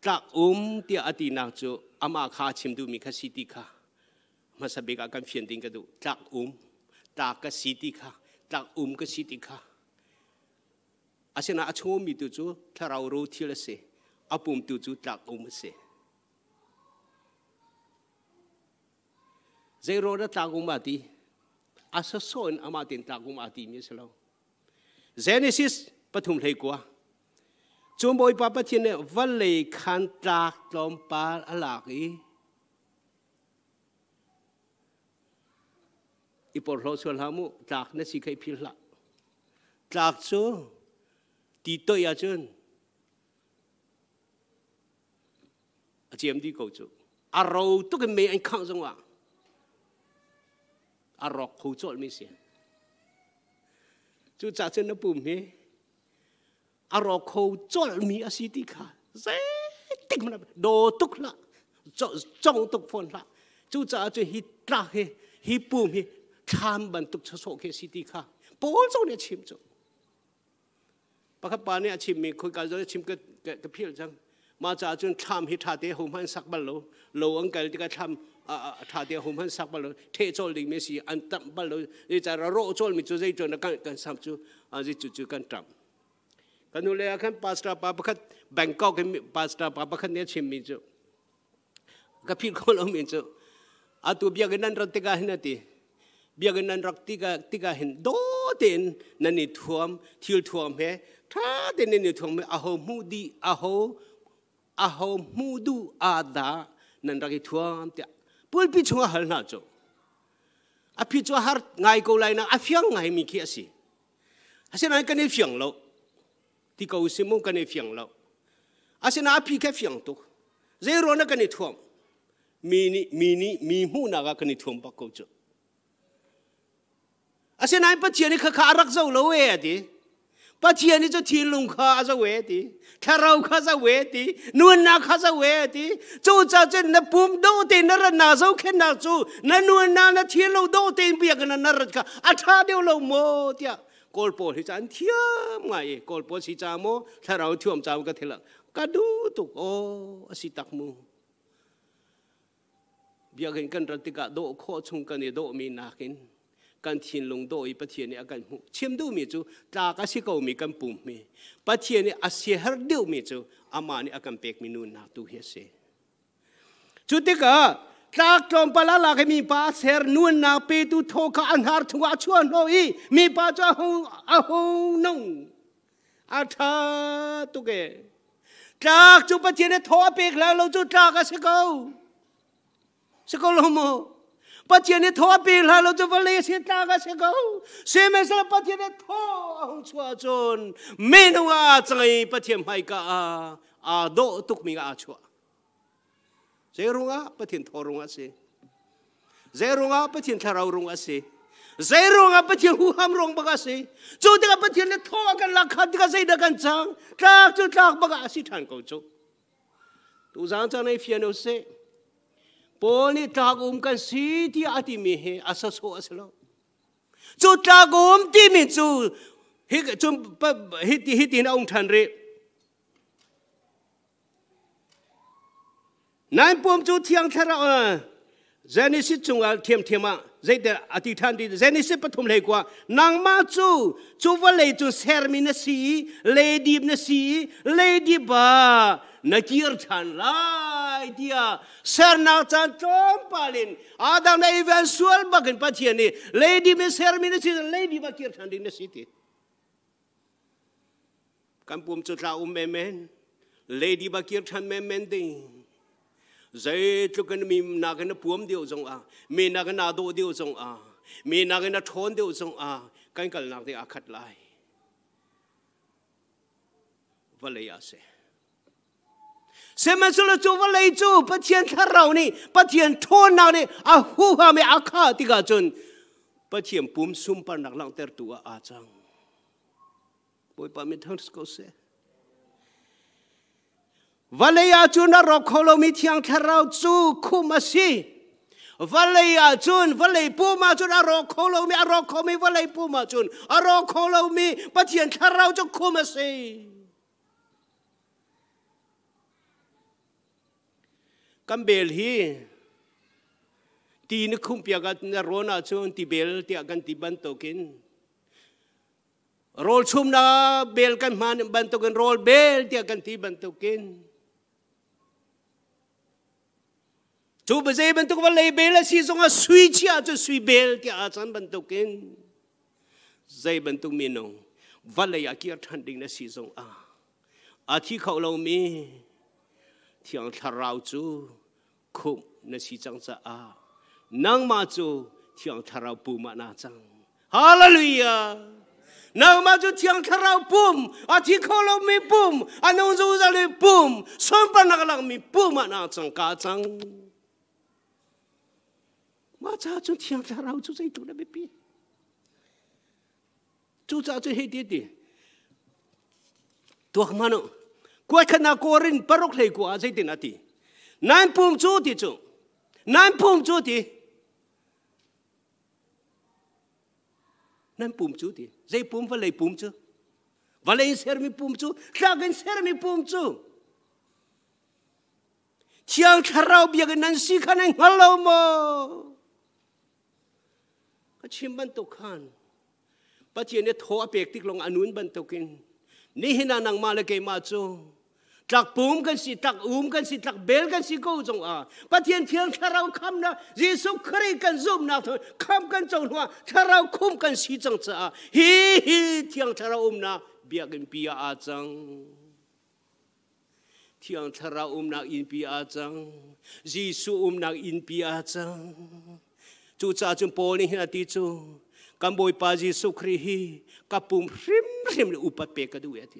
A: tak om ti ati na chu ama kha chim du mi kha si ti kha ma sabe ka kan fien ding ka du tak om tak ka si ti kha tak um ka si ti kha asena achho mi tu chu tharau ro thil se apum tu chu tak um se zai ro da tak um à asa son ama tin tak um ati mi selo genesis pathum thei kwa chumboi pa pathin ne valle khan tak lòng pa lạc ý. อีปอลส่วนามุจากนั่นสิเคยพิลละจากโซตีโตยาจนเจียมดีกูจูอารมณ์ตุกเมย์อันข้างจังหวะอารมณ์หูจดไม่เสียจูจากเจนนปุ่มเฮอารมณ์หูจดมีอาศิติกาเซติกมันโดตุกละจ้องตุกฟอนละจูจากเจนฮิตลัเฮฮิปุ่มเฮ kham ban tục cho số ke si ti kha pol so ne chim cho pa kha pa ne a chim mi khoi ka zo cái ke ke mà jang ma cha chun kham hi tha te hom han sak bal lo lo ang kal ti ka kham a tha te hom han sak bal lo the chol ding me si an tam bal lo e cha ra ro chol cho chu zai cho na kan kan sam chu a ji chu chu kan tam kan nu le a kan pastor pa pakhat bangkok ke pastor pa khát ne chim mi chu ka phil khol lo mi chu a tu bia cái nan rat te ka hin biak nan rak tika tiga hin do ten nan ni thuam thil thuam he tha ten ni thuam a ho mu di a ho a ho mu du a da nan rak thuam bốn pul chúng ta hal na cho à pi cho har ngai ko lai na a phiang ngay mi kia asi à xin anh cái này phiang lo ti ko se mo kan ni phiang lo a se na a pi ka phiang tu zero na kan ni thuam mini ni mi mu na cái kan ni thuam pa câu cho อาเซนายปัจเจียนี่ข้ารักเจ้าเลวเอดีปัจเจียนี่จะทิ้งลงข้าเจ้าเวดีถาเราข้าเจ้าเวดีนวลนาข้าเจ้าเวดีจู่จะจะนับปุ่มดูตีนรนาเจ้าแค่นาจู่นันวลนานาทิ้งลงดูตีนเบียกันนรกอาชาเดียวลราโมเดียกอลปอลที่จันเทียมไงกอลปอลสิจามอทาราเที่ผมจามก็เทลังกระดูตุกโอสิตักมูเบียกันกันรัติกาโดข้อชงกันเนี่ยโดมีนักินกันทิ้นลงโดยประเทียนเนี่กันหูเชื่อมดูมีจูตากาสิกามีกันปุ่มมีประเทียนนี่อาศัียฮร์ดิวมีจูอามาเนี่กันเป็กมินูนาตูเฮเซจุดที่ก็ตากลมปลาลากมีปาเสรนวลนาเปตุโทกอันหาถทวชวนโนอยมีปาจ้าหูอาหูนงอาทาตุเกจากจุปเทียนเนี่ทอเปกแล้วเราจุจากาสิกาสกุลโม不停地逃避，他了就不内心大个结构，心没事，不停地逃出中，没弄啊，这个不停埋个啊，啊，都都没个啊错。谁弄个不停讨论个事？谁弄个不停吵闹弄个事？谁弄个不停胡侃弄不个事？就这个不停的逃个跟拉卡这个谁的跟账，拉就拉不个是谈工作，都上这来偏弄事。poni tragum kan si ti ati mi he asaso aslo chu tragum ti mi chu hi chum hi ti hi ti na ong than re nai pom chu thiang thara a zani si chunga thiam thiama zai da ati than di zani si pathum lei kwa nang ma chu chu va lei chu sermi na si lady na si lady ba na tir chan lai tia ser na chan chom palin adam na e even sual bakin pathian ni lady me ser mi ni lady ba kir chan ding na city kampum chutla um memen lady ba kir chan memen ding zai cho cái mi na cái nó puom điều giống à mi na cái na đồ điều giống à mi na cái nó thốn điều giống à cái cái nào thì à khát lại và lấy à sẽ เสมสุลจูวะเลยจูปะเทียนทเรานี่ปะเทียนทนานี่อาหูหามีอาคาติกาจุนปะเทียนปุ่มสุมปานักลังเทิดตัวอาจังปุยปามิทังสกเสวะเลยอาจุนรกโคลมีทียงทะเราจูคุมาสีวะเลยาจุนวะเลยปูมาจุนอรกโคลมีอรกโคมีวะเลยปูมาจุนอารกโคลมีปะเทียนาะเราจูคุมาสิ Kan bel hi ti ni khumpiagat na rona chun ti bel ti agan ti ban tokin rol chum na bel kan man ban tokin rol bel ti agan ti ban tokin chu ba zai ban tokin lei bel si zong a sui chi a chu sui bel ti a chan ban tokin zai ban tok mi nong valaya kiar thanding na si zong à à thi khau lâu mình thiang tharau chu khum na si chang cha a nang ma chu thiang tharau pu ma na chang hallelujah nang ma chu thiang tharau pum a thi kholo mi pum a nu zu za le pum son pa na lang mi pu ma na chang ka chang ma cha chu thiang tharau chu zai tu na bi bi chu cha chu he ti ti tuak ma no กวดขณะกวรินปรกเลยกว่าใจตินาทีนั่นพุ่มจูที่จูนั่นพุ่มจูที่นั่นพุ่มจูที่ใจพุ่มว่าเลยพุ่มจูว่าเลยเสียมีพุ่มจูรักเสียมีพุ่มจูเชียงชาเราเบียกันนั้นสิคันเองฮัลโหลโมก็ชิมบันตุกขันปัจเจียนเนี่ยโทรเปียกติกลงอนุนบันตุกิน ni hina nang ma le ke ma chu trak pum kan si trak um kan si trak bel kan si go jong a pathian phial tharau kham na jesu khari kan zum na tho kham kan chong hwa tharau khum kan si chang cha hi hi thiang tharau um na bia kan pia a chang thiang tharau um na in pia a chang jesu um na in pia a chang chu cha chum po ni hina ti chu kam boi pa jesu khri hi kapum Rim ริมริอุปัตเปกดูเอติ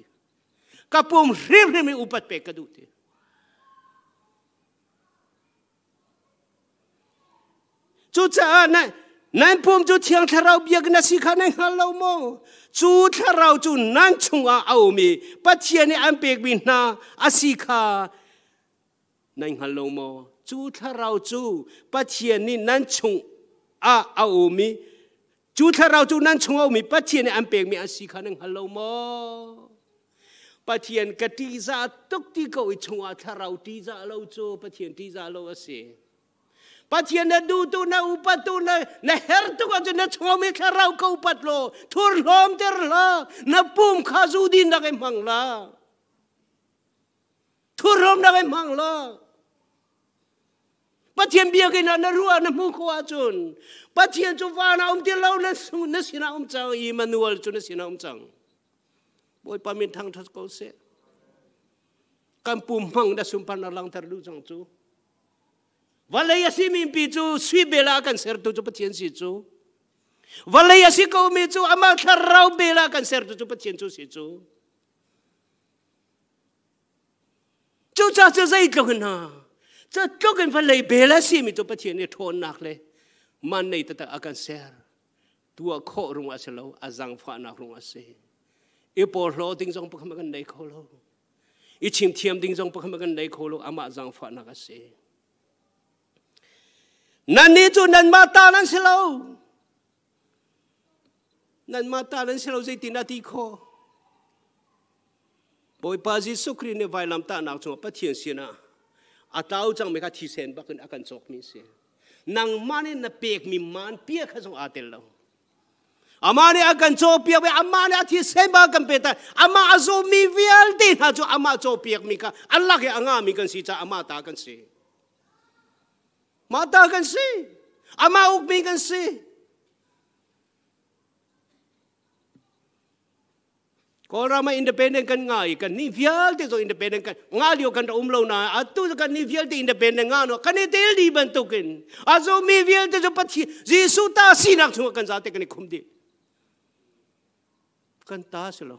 A: กับปุ่มริมริมอุปัตเปกดูเอจูจะนั่นนั่นผมจูทียงเทาราเบียกนาสิกานั่งฮัลโหลโมจูทาราจูนั่นชงอาเอาไมีปัจจัยนีอันเป็กบินนาอาสิกานั่งฮัลโหลโมจูทาราจูปัจเจเนนั่นชงอาเอาไมจูถ้าเราจูนั้นชงเอามีปจเจียนอันเปียงมีอาศีขันังฮัลโหลมอปจเจียนกติ้าตุกตีก็อิชงว่าถ้าเราตี้าเราโจปจเจียนตี้าเราเสียปจเจียนนดูตัวนะอุปตัวนะนเฮรตัวจะนะชงเอามีถ้าเราก็อุปตโลทุรลอมเจรละนะปุ่มข้าจูดินนเไ็มังละทุรลอมนะไงมังละ bất pathian bia ke na na rua na mu ko achun pathian chu wa na um ti lo na su na sina um chang emmanuel chu na sina um chang boi pa min thang thas ko se kam pum mang da sum pan lang tar lu chang chu walai asi min pi chu sui bela kan ser tu chu pathian si chu walai asi ko mi chu ama thar rau bela kan ser tu chu pathian chu si chu chu cha cha zai ko na 这这跟分类别了，西米都不听你拖拿嘞，曼内的的阿甘塞尔，多靠拢阿些喽，阿张发那拢阿些，一波罗丁中不可么跟内靠喽，一清天丁中不可么跟内靠喽，阿妈张发那个些，那你就能嘛打那些喽，能嘛打那些喽，在地那地靠，不会把这苏克里那外兰打那种不听些呢。atau chang meka thi sen bakin akan chok mi se nang mani na pek mi man pia kha jong atel lo amani akan cho pia be amani athi sen ba kan peta ama azo mi vial de ha cho ama cho pia mi ka allah ke anga mi kan si cha ama ta kan si mata kan si ama uk mi kan si Kau orang mai independen kan ngai kan ni vial tu so independen kan ngai dia kan umlo na atu kan ni vial tu independen ngai no kan itu di bentukin azu ah, mi vial tu so pati Yesu ta si nak kan kan kan tu kan zat kan ikum di kan ta silo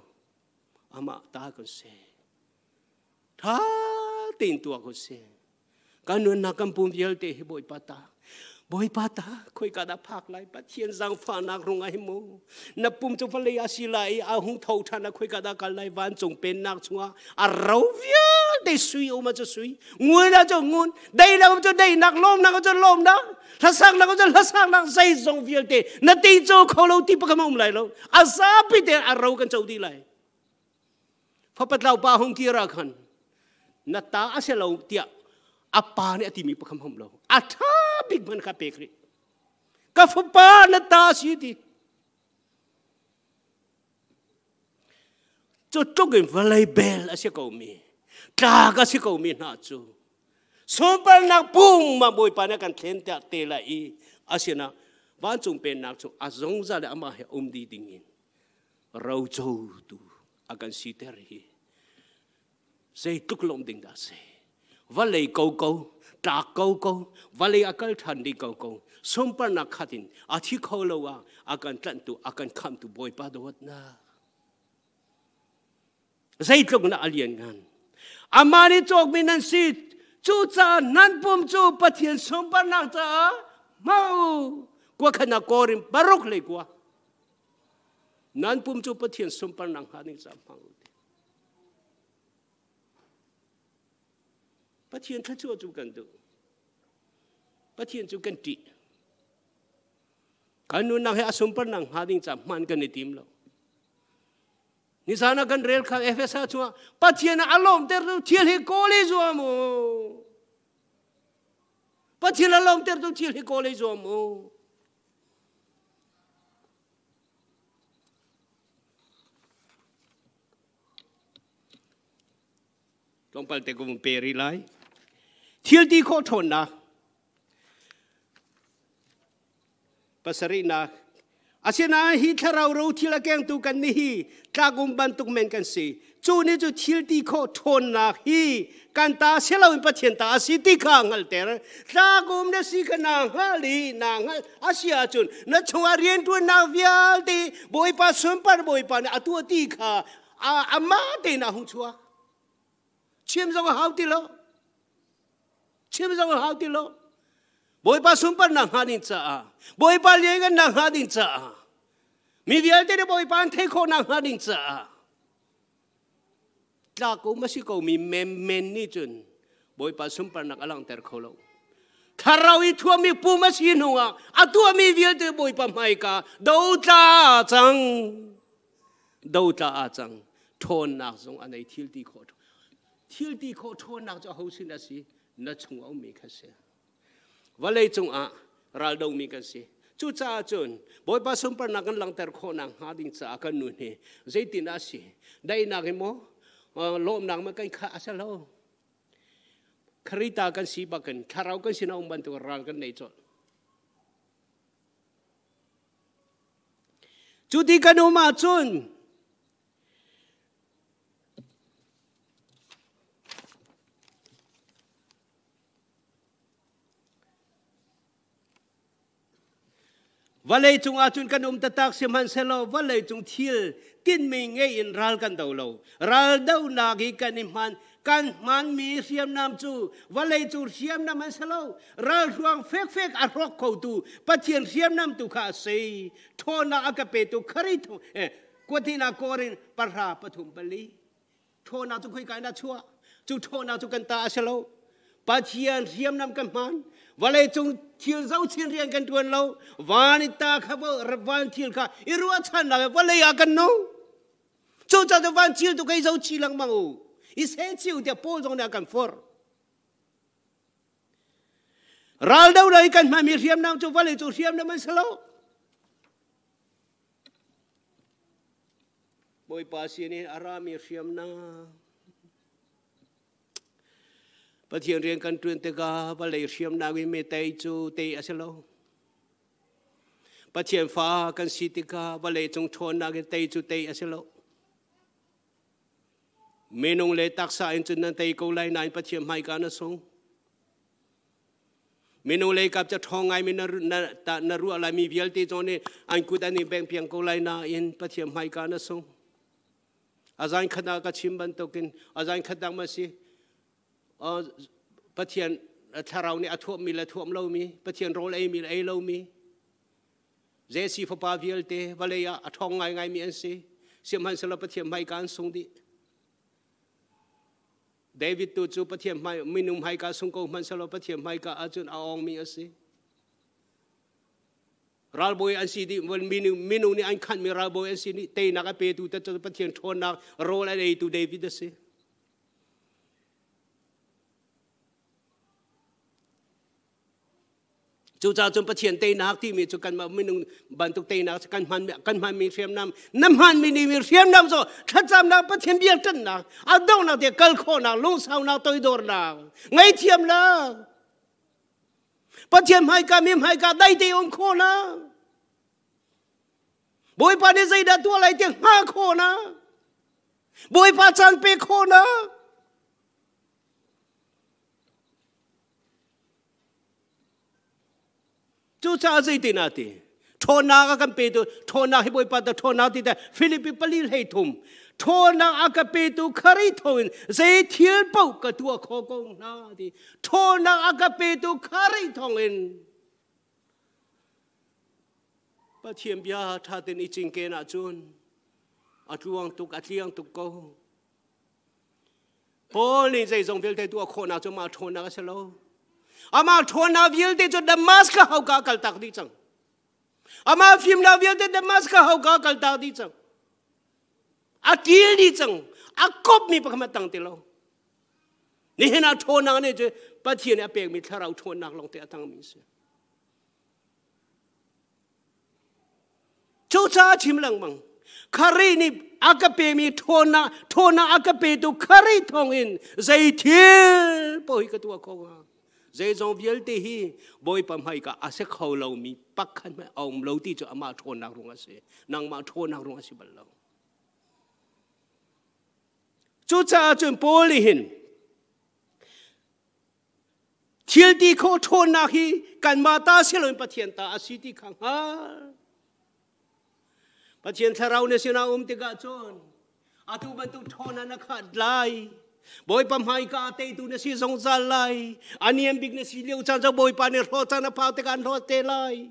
A: ama ta kan se ta tin aku se kan nu nak kan pun vial tu heboh ipatah บอยปาตาคอยกาดาภาคไลปัะเทียนสังฟานักรงไอโมูนับปุ่มจุฟเลยาสีไลอาหงท่าทานะคุยกาดากาไลวันจงเป็นนักชัวอาราวิียเด้สุยออกมาจะสุยงูยนะจะงูนได้นะก็จะได้นักล้มนัก็จะล้มนะละสังนัก็จะละสังนะใจจงวิ่งเตะนาทีจจเขาเราตีปะกมาอุ้มไลเราอาซาปิเดตอาราวกันเจ้าดีไลพอปัดเราปาหงกีรักันนาตาอาศซเราเตียอาปาเนี่ยตีมีปะกมาอุ้มเราอาทา big man ka pekri ka fupa na ta si di cho chúc em valai bel a si ko mi ta ka si ko mi na chu sumpal na pum ma boi pa na kan thlen ta te la i a si na van chung pen na chu a zong za la ma he um di ding in rau chou tu a kan si ter hi sei tuk lom ding da sei valai câu câu ตากกกวันเลยอากาศทันดีกกสมปนักขัดินอาทิตย์เขาเล่าว่าอาการตันตัวอาการคำตัวบ่อยปาดวดนะใจตรงนั้นอาเลียงานอามาลีจกมินันสิจูจ้านั่นปุ่มจูปะเทียนสมปนักจ้าเมากว่าขนาดกอริมบารุกเลยกว่านั่นปุ่มจูปะเทียนสมปนักฮานิจามัง bất bất 不听他做主更多，不听就更低。kan nun nang he asum par nang hading chạm man kan ni tim lo ni sana kan rel kha fsa chua là alom ter tu thiel he college bất mo là alom ter tu thiel he college zo mo Long pal te kumong peri lai. Tildi kot honna. Pasarina. Asin na hi tharaw ro thila keng tu kan ni hi tagum ban tuk men kan si. Chu ni chu tildi ko thon na hi kan ta selaw in pathian ta asi ti kha ngal ter. Tagum na si kana ngali na ngal asia chun na chunga rien tu na vial ti boi pa sum par boi pa na atu ti kha a ama te na hu chua. Chim zong hau ti lo. 是不是我好听了？我一巴笋把那哈人咋？我一巴牙根那哈人咋？米维尔的那我一巴眼黑红那哈人咋？拉库马西库米妹妹尼俊，我一巴笋把那阿拉朗特克隆。卡拉乌伊托米布马西努阿，阿托米维尔的我一巴迈卡多扎阿桑，多扎阿桑，托纳松阿内提尔迪克，提尔迪克托纳扎侯辛达西。นัชงเอามีเสียวันเลี้จงอะรัลดงมีคสุดจาจนบ่อยปาสุมปนักันหลังเตอร์คนังหาดิงจากันนุนเนี่ยเจตินาสิได้นักมอลมนังมันก่นข้าศัลคริตากันสีบักกันคาราวกันสินอุบันตัวรักันในจดจุดที่กันอุมาจนวันเลยจงอาจุนกันอุมตะตักเสียมันเซลวันเลยจงทิลกินมีเงยอินรัลกันเดาเรารัลเดานากีกันอิมันกันมันมีเสียมนำจูวันเลยจูเสียมนำมันเซลรัลรวงเฟกเฟกอารม์เขาตูปจเจียนเสียมนำตุขาเสีทอนาอากาเปตุขริทเอกวี่นากรินปราปฐุมปลีทอนาตุคุยกันนาชัวจูทอนาตุกันตาเซลปจเจียนเสียมนำกันมันวันเลยจงเที่ยวเจ้าเชียนเรียนกันทวนเราวานิตาขับวรันเที่ยวข้าอีรัวชันเรวันเลยอากันนู้้จงจะวันเที่ยวตัวกครเจ้าชีลังมังอูอีเซนเชียวเดียพูจงเดียกันฟอร์ราเดาเลยกันมามีเรียมน้งจงวันเลยจงเรียมน้ำมันสโลบอยภาษีนี่อารามีเรียมน้งปัะเทียนเรียนกันตรึงตะกาบะเลยเชียมนาวิเมตัยจูเตอสโลประเทียนฟ้ากันสิติกาบะเลยจงทนนาวิเตจูเตอสโลเมนงเลตักษาอินจุนันเตยกไลนายประเทียมไฮกานสงเมนงเลกับจะทองไงเมนรุนตานรุอะไรมีเบียลตีจอนี่อันกูแต่นี่แบ่งเพียงกูไลนาอินประเทียมไ่กานสงอาจารย์ขณะกับชิมบันตกินอาจารย์ขณะมาสิปะเทียนถ้าเราเนี่ยทวมมีละทวมเรามีปะเทียนโรลเอมีเอเรามีเจสีฟปาวิลเตวาเลยอทองไงไงมีอ็นซีเสียมันสลับปะเทียนไม่การสงดิเดวิดตัวจูปะเทียนไม่มินุมไม่การสงกมันสลับปะเทียนไม่การอาจุนอาองมีอันซีรัลบอยอันซีดีวันมินุมินุนี่อันขันมีรัลบอยอันซีนี่เตยนักเปตูแต่จะปะเทียนทนนักโรลอะไรตูเดวิดอันซี chú cha chúng bắt hiện tây nát thì mình chú cần mà mình bàn tục tây nát cần hoàn cần hoàn mình xem nam năm hoàn mình đi mình xem nam rồi thật ra nạc bắt hiện biết chân nào à đâu nào thì cần khổ nạc lúc sau nào tôi đổ nào ngay thiêm là bắt hiện hai cả mềm hai cả đây thì ông khổ nạc bồi pa đi dây đã tua lại tiếng ha khổ nạc bồi pa chan pe khổ nạc จูจ้าใจตินาตีทนาก็กันเปตุทนาให้บอยปัตทนาติแต่ฟิลิปปิปลีให้ทุมทนาอากาเปตุคาริทวินเซเทียนปุกกตัวขอกงนาตีทนาอากาเปตุคาริทวินปะเทียมยาทาตินอิจิงเกนาจุนอัตวงตุกอัตเลียงตุกโกพอลีนใจทงเฟลเตตัวโคนาจะมาทนาก็เชลอ ama thona vilte cho damas ka hau ka kal tak di chang ama film la vilte damas ka hau ka kal tak di chang a til di chang a kop mi pa khama tang ti lo ni hena thona ne je pa thien a pek mi tharau thona long te atang mi se cho cha chim lang mang khari ni akape mi thona thona akape tu khari thong in zai thil poi ka tu ko เจจงวิลตีฮีบอยปัมไฮกะอาศัยเขาเรามีปักขันไหมเอาเราที่จะมาทวนนักรุงอาศัยนางมาทวนนักรุงอาศัยบัลลังจุจ้าจุนพลิหินที่ยที่เขาทวนนักฮีกันมาตาเสีลอยปะเทียนตาอาศัยที่ขังฮะปะเทียนทาเราเนี่ยเสนาอุ้มติกาจนอาตุบันตุทวนนักขัดไล boy pam hai ka te tu na si zong za lai ani em big na si leo chan zo boy pa ne ro chan na pa te kan ro te lai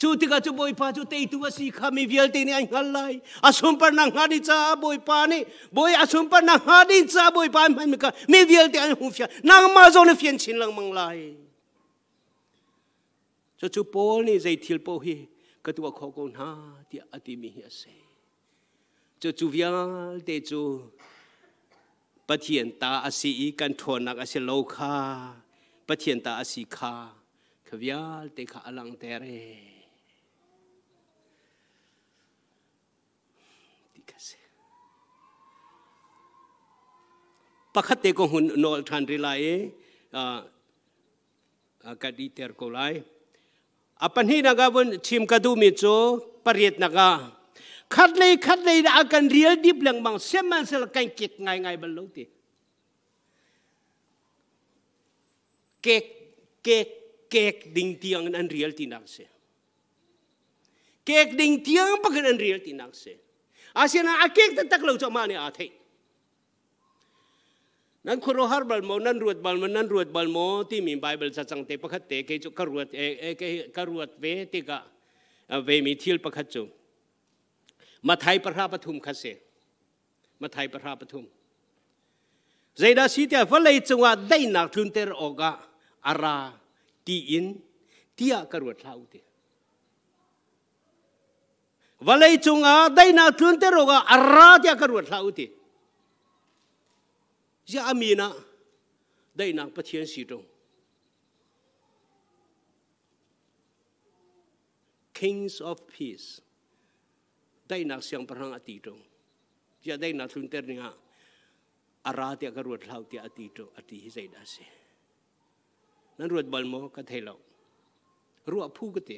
A: chu ti ka chu boy pa chu te tu wa si kha mi vial te ni ai ngal lai asum par na nga ni cha boy pa ni boy asum par na nga ni cha boy pa mai mi ka mi vial te ai hu fia na ma zo na fian chin lang mang lai cho chu pol ni zai thil po hi ka tu kho ko na ti ati mi hi ase 就主要的就不天打阿西伊干托那个是老卡，不天打阿西卡，可不要的卡阿郎得嘞。pakat te kong hun no than rilai a ka di ter ko lai apan hi naga bun chim ka du mi cho pariet naga khát lấy khát lấy đã cần real deep lang mang xem man sẽ là cái kẹt ngay ngay bằng lâu thì kẹt kẹt kẹt đình tiếng an real tin nang se kẹt à, đình tiếng bắc an real tin nang xem à, asin a kẹt ta tắc lâu cho mà này à thấy nan khuro har bal mo nan ruat bal mo nan ruat bal mo ti mi bible sa chang te pakhat te ke chu karuat e e ke karuat ve te ka à, ve mi thil pakhat chu มาไทยประราปทุมคันเซมาไทยประราปทุมเจดาสีเตีาฟเลยจังว่าได้นักทุนเตอร์ออกะอาราตีอินที่อากรวดเลาวเตียฟเลยจงอาได้นักทุนเตอร์ออกะอาราที่อากรวดเลาวเตียจะมีนะได้นักปะเทียนสีตรง Kings of Peace ได้นักเสียงพระอติตรงจะได้นักสุนเอร์นี่ยอาราธิกรวดเล่าที่อติตรงอติฮิใจด้เสนั้นรวดบอลโมก็เทลรัวผู้กติ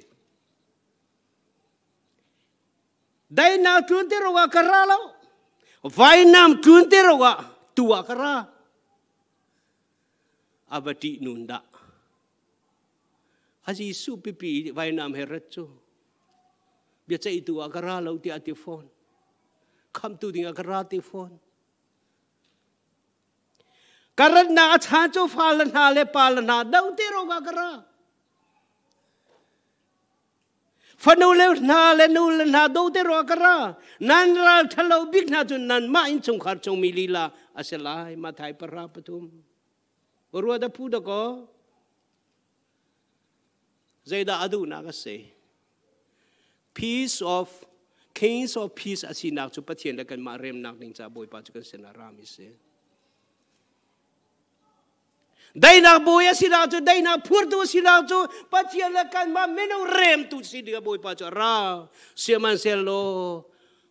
A: ได้นักสุนเตอร์ว่ากระเราไว้นำสุนเตอร์ว่าตัวกระราอาบดีนุนดาอาจิสุปิปีไว้นำเฮรัตโจเบียใจตัวอักราเราที่อัติฟอนคำตัวดิ่งอักราติฟอนการนาชาจูฟาลนาเลปาลนาดาวที่รกอักราฟันูเลนาเลนูเลนาดูเตรอกระนันราทะเลบิกนาจุนนันมาอินสงขารจงมิลีลาอาศัยมาไทยปราปทุมรัวดพูดก็ใจดาอดูนากเส peace of kings of peace as in now to put in the can my rem now things are boy but you can send a ram is it they now boy as in now to they now poor to us in now to but you look at my men of rem to see the boy but you raw see man say lo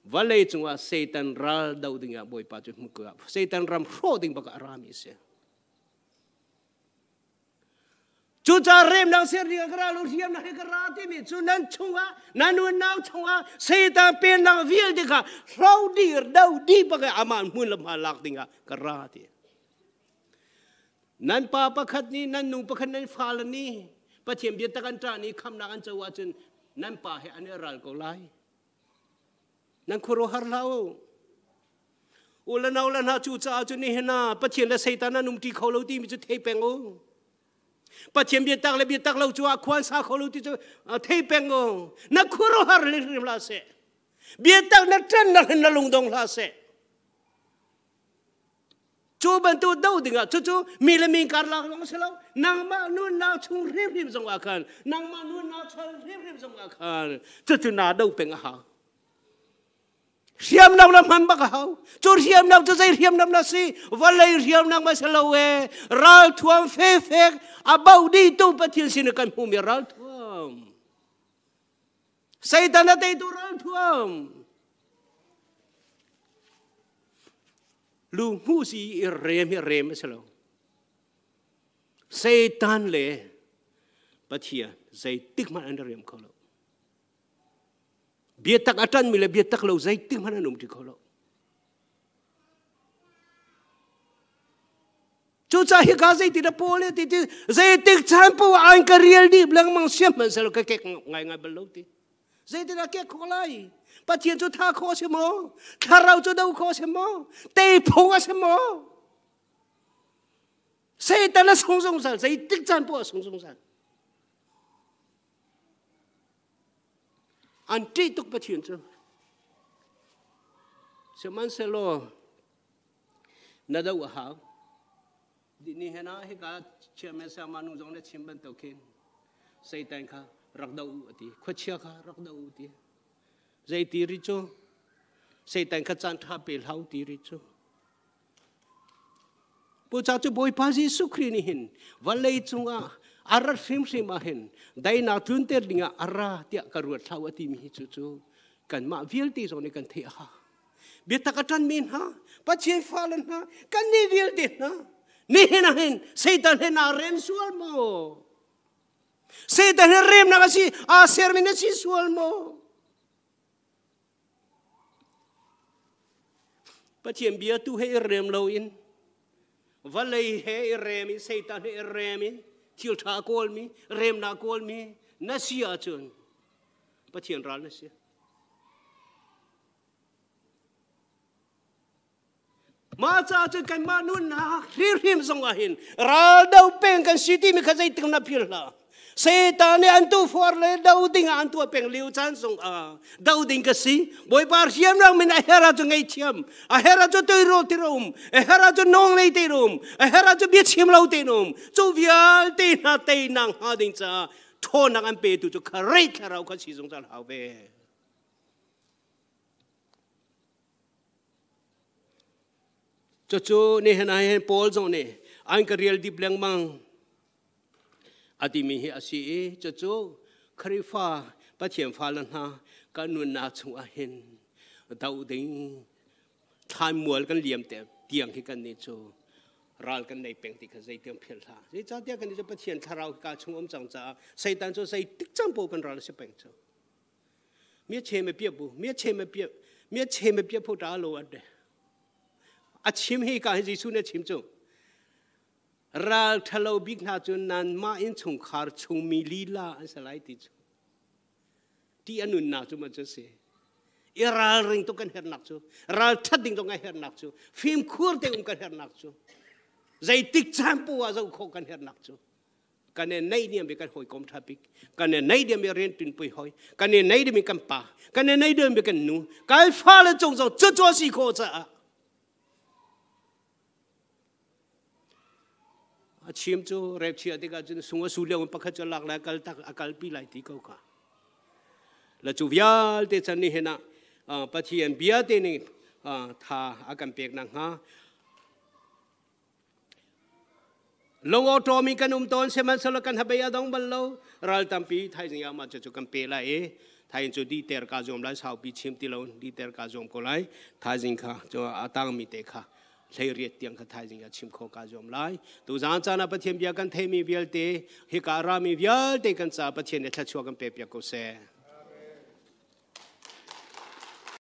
A: valet to a satan ral dauding a boy but you can go up satan ram roding but a ram is it chu cha rem nang ser dia gra lu thiam na ka ra ti mi chu nan chunga nan nu nau chunga se ta pen nang viel de ka rau dir dau di pa ka aman mun lam ha lak tinga ka ra ti nan pa pa khat ni nan nu pa khat nan fa la ni pa thiam bi ta kan tra ni kham na an chawa chen nan pa he ane ral ko lai nan khuro har lao ulana ulana chu cha chu ni hena pa thiam la se ta na num ti kho lo ti mi chu thei peng o pa thiam bi tak le bi tak lo chua khuan sa kho lo ti chu thei peng go na khuro har le rim la se bi tak na tran na na lung dong là se chu ban tu do dinga chu chu mi le mi kar la long se lo nang ma nu na chu rim rim zong wa khan nang ma nu na chu rim rim zong wa khan chu chu na do peng ha riam nam nam han bak hau chu riam nam chu zai riam nam na si walai riam nam ma salo we ral thuam fe fe abau à, di tu patil sin kan hum ya ral thuam sai tan te tu ral thuam lu hu si rem rem salo sai tan le patia zai tik ma an rem kholo bia tắc atan mi là bia tắc lâu dây tiếng mà nó nụm chỉ khó lộ chú cha hi cá dây thì đã po lên thì thì dây tiếng chán po anh cái real đi bằng mang xiêm mình sẽ lo cái cái ngay ngay bên lâu thì dây thì đã cái khó lại bắt tiền chú tha khó xem mò thà rau chú đâu khó xem mò tê po xem mò 谁带了松松山？谁得占卜松松山？按制度不清楚。什么事咯？那都我好。你你看那那个前面三万农庄的亲们都看，谁单卡让到我的，快切卡让到我的，在地里做，谁单卡站他背后地里做。不早就不会怕是苏克里尼，万雷中啊！ara sim sim ahen dai na tun ter dinga ara tia karuat sawa ti mi chu chu kan ma vial ti zone kan the ha bi ta ka tan min ha pa che falan ha kan ni vial ti na ni hen a hen satan hen a rem sual mo satan hen rem na si a ser min si sual mo pa che bia tu he rem lo in valei he rem satan he rem tilta call me, remna call me, nasia tun. But he and Ral nasia. Mata tun kan manun na hir him song ahin. Ral daw peng kan city mi kazaitung na pirla. Sẽ ta Satan ni antu for le dau ding antu peng liu chan sung a ah, dau ding ka si boy par siam rang min a hera chu ngai chiam a hera chu tui ro ti rom a hera chu nong lei ti rom a hera cho biết chiam lâu ti rom chu vial ti na te nang ha ding cha tho nang an pe tu cho kha rei kha rau kha si sung chan hau ve cho chu ni hen ai hen pol zong ni an ka real dip lang mang อติมีเฮอสีจะจูคริฟ้าปะเทียมฟ้าลนาการนุนนาชงอาเห็นดาวดิงทายมวลกันเหลี่ยมแต่เตียงที่กันนี่จูราลกันในเป่งติกันใจเตียงเพลทลาใจจ้าเตียกันนีจะปะเทียนทาราวกาชงอมจังจ้าใส่ตันจูใส่ติกจังปูกันราลเสเปงจูเมีเชือมเปียบุมีเชือมเปียบมีเชือมเปียพูดาโลอัดเดอาชิมให้การให้จีสูเนี่ยชิมจู ral thalo bik na chun nan ma in chung khar chung mi li la an salai ti chu ti anun na chu ma chu se i ral ring to kan her nak chu ral that ding to ngai her nak chu phim khur te um kan her nak chu zai tik cham pu wa zau kho kan her nak chu kan ne nei niam be kan hoi kom thapik kan ne nei diam be ren tin pui hoi kan ne nei diam kan pa kan ne nei diam be kan nu kai fa le chong zau chu chu si kho cha achim chu rep chi adega jin sunga su leung pakha chal lak la kal tak akal pi lai ti ko ka la chu vial te chan ni hena pathi en bia te ni tha akam pek na nga long auto mi kan um ton se man sala kan habaya dong ban lo ral tam pi thai ya ma chu kam pe la e thai chu di ter ka jom lai sau pi chim ti lo di ter ka jom ko lai thai jing kha cho atang mi te kha လေရတျံခထိုင်ရချင်းခေါကားကြုံလိုက်သူဇာဇာနာပတိံပြကန်သေးမီပြလ်တေဟေကာရာမီပြလ်တေကန်စာပတိနေထချောကံပေပြကိုဆဲ